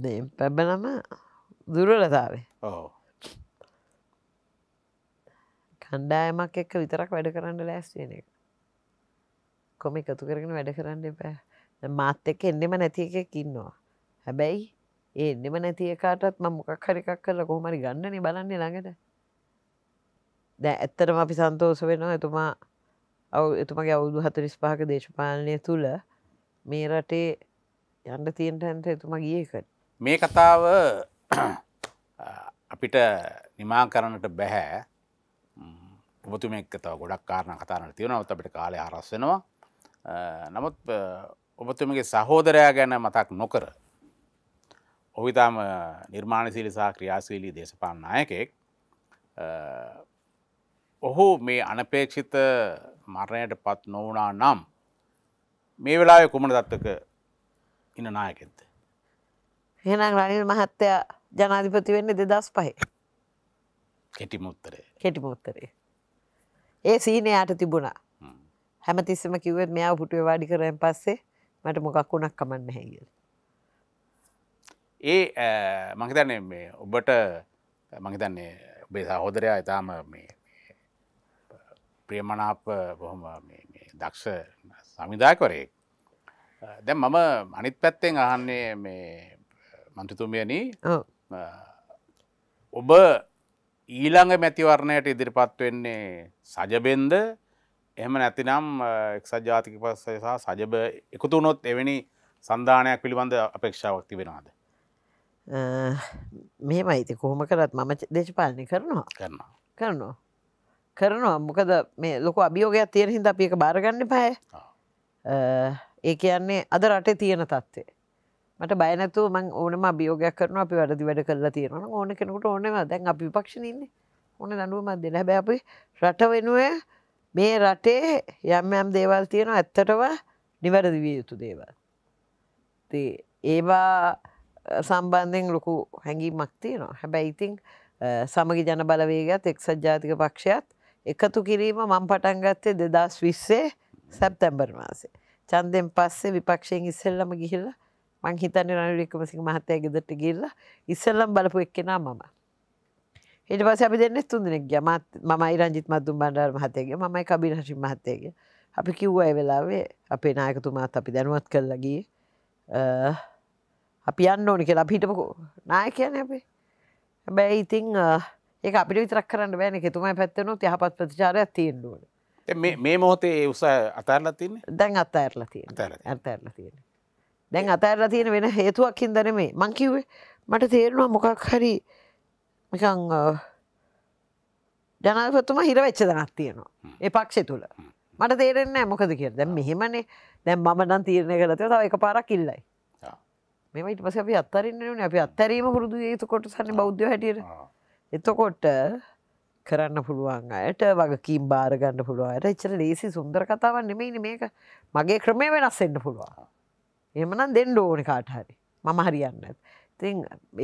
පැබනම දුරලතාවේ කණ්ඩායමක් එක්ක විතරක් වැඩ කරන්න ලෑස්වෙන එක කොම එකතු කරගෙන වැඩ කරන්න එපෑ මාත එක්ක එන්නෙම නැති එකක් ඉන්නවා හැබැයි ඒ එන්නෙම නැතිකාටත් ම මොකක් හරිකක් කරලා කොහමරි ගන්නන බලන්නේ ළඟට දැ ඇත්තටම අපි සන්තෝස වෙනවා එතුමා ඔව එතුමගේ අවුදු හතරිස් පහක දේශපාලනය තුළ මේ රටේ යන්න තියෙන්ට ඇන්ට එතුමා ගියකට මේ කතාව [CLEARS THROAT] අපිට නිමා කරන්නට බැහැ ඔබතුමෙක්කතව ගොඩක් කාරණ කතාන තියෙනවත් අපිට කාලය අරස්සෙනවා නමුත් ඔබතුමගේ සහෝදරයා ගැන මතක් නොකර ඔවිතාම නිර්මාණශීලිසා ක්‍රියාශීලී දේශපාන නායකෙක් ඔහු මේ අනපේක්ෂිත මරණයට පත් නොවනා නම් මේ වෙලාය කුමන දත්තක ඉන්න නායකෙත්ත එහෙනම් රනිල් මහත්තයා ජනාධිපති වෙන්නේ දෙදස් පහේ කෙටිමුත්තරේ කෙටිමුත්තරේ ඒ සීනයට තිබුණා හැමතිස්සම කිවත් මෙයා පුටුව වාඩි කරයෙන් පස්සේ මට මොකක් වුණක් කමන්න හැගිය ඒ මහිතන්නේ මේ ඔබට මහිතන්නේ ඔබේ සහෝදරයා ඉතාම මේ ප්‍රියමනාප බොහොම දක්ෂ සමිදාකරයෙක් දැ මම අනිත් පැත්තෙන් අහන්නේ මේ මන්ත්‍රතුමයන ඔබ ඊළඟ මැතිවරණයට ඉදිරිපත් වෙන්නේ සජබෙන්ද එහම නැතිනම් එක්සත් ජාතික පස්සේ සහ සජබ එකතු වුණොත් එවැනි සන්ධානයක් පිළිබඳ අපේක්ෂාවක් තිබෙනවාද. මෙම අයිති කොහොම කරත් මම දේශපාලනය කරනවා කරනවා කරනවා කරනවා මොකද මේ ලොක අභියෝගයක් තියෙන හිද අපියක බාරගන්න පෑ ඒ කියන්නේ අද රටේ තියෙන තත්ත්වේ මට බයනතු මං ඕනම අභියෝගයක් කරන අපි වැරදි වැඩ කරලා තියෙනවා ඕන කෙනෙකුට ඕනම දැන් අපි විපක්ෂණඉන්නේ ඕන දඩුවමත් දෙන හැබැ අපි රට වෙනුව මේ රටේ යම් යම් දේවල් තියෙනවා ඇත්තටව නිවැරදි විය යුතු දේවල් ඒවා සම්බන්ධයෙන් ලොකු හැඟීමක් තියෙනවා හැබැයි ඉතිං සමගි ජන බලවේගත් එක්සත් ජාතික පක්ෂයත් එකතු කිරීම මං පටන්ගත්තේ දෙදස් විස්සේ සැප්තැම්බර් මාසේ චන්දෙන් පස්සේ විපක්ෂයෙන් ඉස්සෙල්ලම ගිහිල්ලා මං හිතන්නේ රනිල් වික්‍රමසිංහ මහත්තයා ගෙදරට ගිහිල්ලා ඉස්සෙල්ලම බලපු එක්කෙනා මම. ඊට පස්සේ අපි දෙන්නේ තුන් දිනක් ගියා. මමයි රංජිත් මද්දුම් බණ්ඩාර මහත්තයාගේ මමයි කබීර් හෂිම් මහත්තයාගේ. අපි කිව්වා ඒ වෙලාවේ අපේ නායකතුමාත් අපි දැනුවත් කරලා ගියේ. අපි යන්න ඕනි කියලා අපි හිටපකෝ. නායකයනේ අපි. හැබැයි ඉතින් ඒක අපිට විතරක් කරන්න බෑනේ. එතුමා පැත්තෙනොත් යහපත් ප්‍රතිචාරයක් තියෙන්න ඕනේ. මේ මොහොතේ ඒ උස අතහැරලා තින්නේ? දැන් අතහැරලා තියෙනවා. අතහැරලා තියෙනවා. දැන් අතඇරලා තියෙන වෙන හේතුවක් හින්ද නෙමේ මං කිව්වේ මට තේරෙනවා මොකක් හරි නිකන් ජනාධිපතිතුමා හිර වෙච්ච දණක් තියෙනවා ඒ පක්ෂය තුල මට තේරෙන්නේ නැහැ මොකද කියලා දැන් මෙහෙමනේ දැන් මම නම් තීරණය කළා තව තව එකපාරක් ඉල්ලයි මේවා ඊට පස්සේ අපි අත්හරින්න ඕනේ අපි අත්හැරීම පුරුදු ඒතු කොටසන්නේ බෞද්ධයෝ හැටියට එතකොට කරන්න පුළුවන් අයට වගකීම් බාරගන්න පුළුවන් අයට එච්චර ලේසි සුන්දර කතාවක් නෙමෙයිනේ මේක මගේ ක්‍රමය වෙනස් වෙන්න පුළුවන් එමනම් දෙන්න ඕනි කාටහරි මම හරියන්න ඇත් ති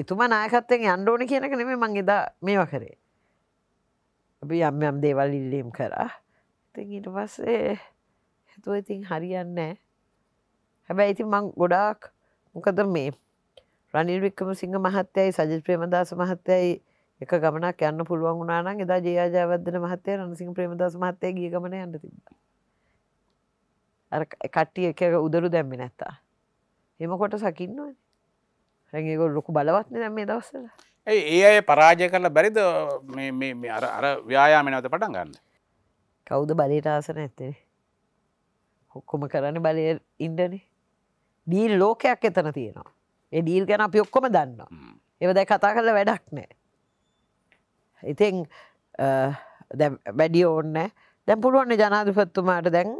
එතුම නායකත්තෙන් අන්ඩෝනි කියනක නෙමේ මං එදා මේව කරේ අපි යම් යම් දේවල් ඉල්ලීම් කරා ඉට පස්සේ හැතුව ඉතින් හරියන්න හැබැයි ඉතින් මං ගොඩාක් මොකද මේ රනිල් වික්කම සිංහ මහත්තයයි සජිත් ප්‍රේමදාස මහත්තයයි එක ගමනක් යන්න පුළුවන් වුණනාන් එදා ජයාජාවදන මහත්තය රනසිංහ ප්‍රේමදාස මහත්තය ගිය ගමන යන්න තිබ අ කට්ටිය එක උදරු දැම්මි නැත්තා එම කොට සකින්නවන හැඟක ලොකු බලවත්න දැම් මේ දවස්සල ඒ ඒ අය පරාජය කරලා බැරිද අර අර ව්‍යයාමෙනවත පටන් ගන්න කවුද බලට ආසන ඇත්තේ හොක්කොම කරන්න බලය ඉන්ඩනේ ඩීල් ලෝකයක් එතන තියෙනවා ඒ ඩීල් ගැන අපි ඔක්කොම දන්නවා එවදැ කතා කරල වැඩක් නෑ ඉතින් වැඩි ඕන්න දැම් පුළුවන්න ජනාධිපත්තුමාට දැන්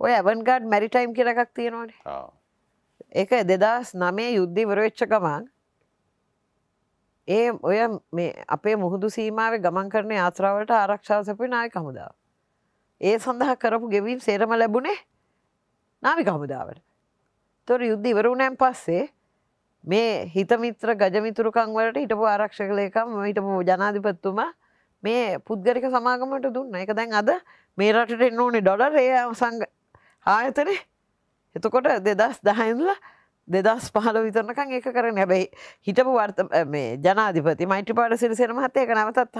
ඔය ඇවන්ගඩ් මැරිටයිම් කියරකක් තියෙනවානේ එක දෙදස් නමේ යුද්ධිවරවෙච්ච ගමන් ඒ ඔය අපේ මුහුදු සීමාව ගමන් කරන ආත්‍රාවට ආරක්ෂාව සැපි නාය කමුදාව. ඒ සඳහා කරපු ගෙවීම් සේරම ලැබුණේ නාවි කමුදාවට. තොර යුද්ධ ඉවරුණෑන් පස්සේ මේ හිතමිත්‍ර ගජමිතුරුකං වලට හිටපු ආරක්ෂක ලේකම් හිටපු ජනාධිපත්තුමා මේ පුද්ගරික සමාගමට දුන්න එක දැන් අද මේ රටට එන්න ඕනේ ඩොලර් ඒ සංග ආයතනේ එතකොට දෙදස් දහයින්ල දෙදස් පහල විතරනකං ඒක කරන හැබැයි හිටපු වර්ත මේ ජනාධිපති මයිටි පාට සිරිසෙන මහත්තයක නැවතත්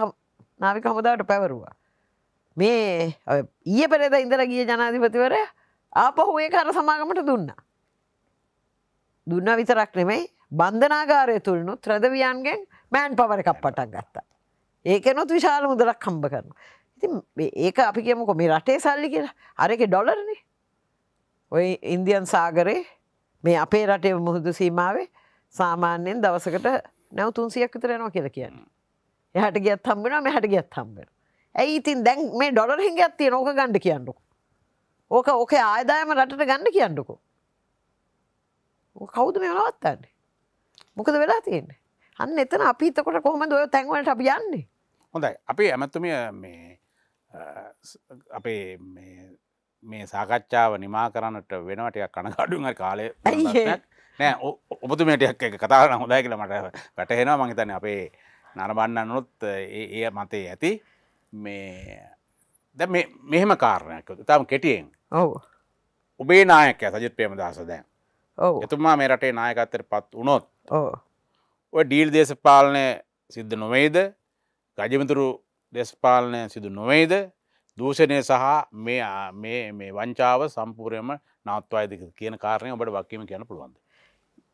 නාවික හමුදාවට පැවරුවා. මේ ඊය පෙරෙද ඉඳර ගිය ජනාධිපතිවරය ආපහු ඒ කර සමාගමට දුන්න. දුන්න විතරක් නෙමෙයි බන්ධනාගාරය තුළනු ත්‍රදවියන්ගෙන් මෑන් පවර එකක් පටක් ගත්තා. ඒකනොත් විශාල මුදලක් කම්බ කරන. ඉති ඒක අපි කියමුකො මේ රටේ සල්ලි කියලා අරක ඩොලරනේ ඔය ඉන්දියන් සාගරේ මේ අපේ රටේ මුහුදු සීමාවේ සාමාන්‍යයෙන් දවසකට නැව තුන්සියක් විතර යනවා කියලා කියන්න. එහට ගියත් හම්බෙනවා මෙහට ගියත් හම්බෙන. ඇයි ඉතින් දැන් මේ ඩොලර් හිඟයක් තියෙන ඕක ගන්න කියන්නකෝ. ඕක ඕකේ ආයදායම රටට ගන්න කියන්නකෝ. ඕක කවුද මේ නවත්තන්නේ? මොකද වෙලා තියෙන්නේ? අන්න එතන අපි හිතකොට කොහොමද ඔය තැන් වලට අපි යන්නේ? හොඳයි. අපි ඇමතුමිය මේ අපේ මේ මේ සාකච්ඡාව නිමා කරන්නට වෙනවටයක් කනගඩුන් කාලය නෑ ඔබතුමටයක් එක කතාරන හොදයි කියල මට වැටහෙනවා මහිතන අපේ නරබන්නනුත් ඒ මතේ ඇති මේ ද මෙහෙම කාරණයක තම කෙටියෙන් ඔව ඔබේ නායක සජත් පේම දහස දැන් එතුමා මේ රටේ නායකත්තර පත් වුණොත් ඔය ඩීල් දේශපාලනය සිද්ධ නොවෙයිද ගජමතුරු දේශපාලනය සිදු නොවෙයිද දූෂණය සහ මේ වංචාව සම්පූර්යම නවත්වායිද කියන කාරණය ඔබට වක්කීම කියන පුළුවන්ද.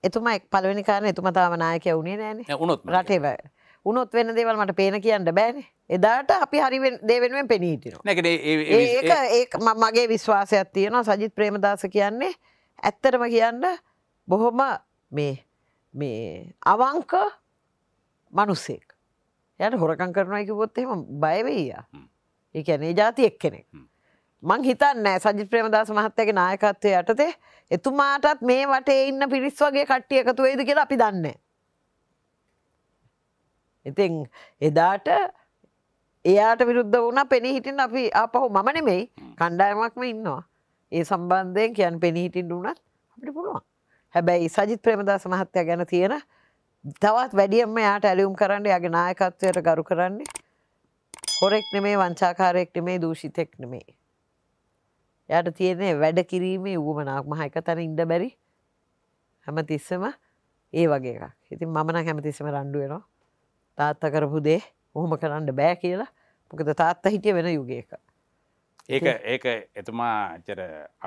එතුමයි පලවෙනි කාරන එතුමතාව නායක වුණේ නෑන උනොත් රටේව උනොත් වෙන දේවල් මට පේන කියන්න බෑන එදාට අපි හරි දේවෙනුවෙන් පෙනීටින ඒ ඒ මගේ විශ්වාසයක් තියෙනවා සජිත් ප්‍රේමදාස කියන්නේ ඇත්තටම කියන්න බොහොම මේ මේ අවංක මනුස්සෙක් යට හොරකං කරනයකිවොත් එම බයවෙයියා. ඒකැනේ ජාති එක් කෙනෙක්. මං හිතන්නෑ සජි ප්‍රේමදා සමහත්තයගේ නායකත්වය යටතේ එතුමාටත් මේ වටේ ඉන්න පිරිස් වගේ කට්ටිය එකතුවේද කියලා අපි දන්නේ. ඉතින් එදාට එයාට විරුද්ධ වුණ පෙනී හිටින් අපි අපහු මම නෙමෙයි කණ්ඩායමක්ම ඉන්නවා. ඒ සම්බන්ධයෙන් කියන් පෙනී හිටින් වුණත් අපිට පුළුවන්. හැබැයි සජිත් ප්‍රේමදා සමහත්තය ගැන තියෙන තවත් වැඩියම්ම යාට ඇලියුම් කරන්න යගේ නායකත්වයට ගරු කරන්නේ හොරෙක් නෙමේ වංචාකාරයෙක් නෙමේ දූෂිතෙක් නෙමේ. යට තියන්නේ වැඩ කිරීමේ වුවමනාක් මහ එක තැන ඉඩ බැරි හැම තිස්සම ඒ වගේ එකක් ඉතින් මමන හැමතිස්සම රණ්ඩුවෙනවා තාත්ත කරපු දේ ඔහොම කරන්න බෑ කියලා මොකද තාත්ත හිටිය වෙන යුගයක. ඒක ඒක එතුමා චර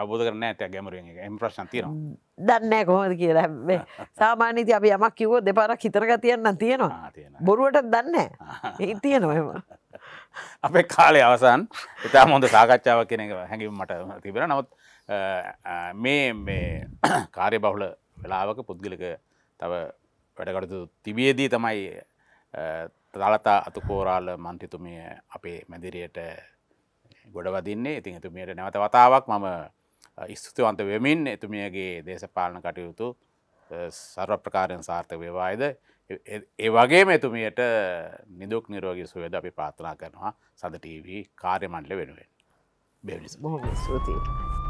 අබෝධ කරන ඇත ගැමරුවෙන් එක එම් ප්‍රශ්න තියෙන දන්නෑ කොහොද කියලා හැබේ සාමානීති අපි යමක් කිවෝ දෙපාරක් හිතරග තියන්න තියෙනවා බොරුවට දන්න [LAUGHS] ඉතියනවා එම. අපේ කාලය අවසන් ඉතා හොඳ සාකච්ඡාවක් කෙනෙ හැඟීම මට තිබෙන නමුත් මේ මේ [CLEARS THROAT] කාරය බහුල වෙලාවක පුද්ගලික තව වැඩකටතු තිබියදී තමයි තලතා අතුකෝරාල මන්තිතුමිය අපේ මැදිරියට ගොඩවදින්නේ ඉතින් එතුමියට නැවත වතාවක් මම ස්තුතිවන්ත වෙමින් එතුමියගේ දේශපාලන කටයුතු සර්ව ප්‍රකාරයෙන් සාර්ථ වේවායිද ඒ වගේ මෙතුමියට නිදුක් නිරෝගී සුවද අපි පාත්තනා කරනවා සඳ ටීවී කාර්යමණ්ඩල වෙනුවෙන් බෙවිනිස් බොහොම ස්තුතියි.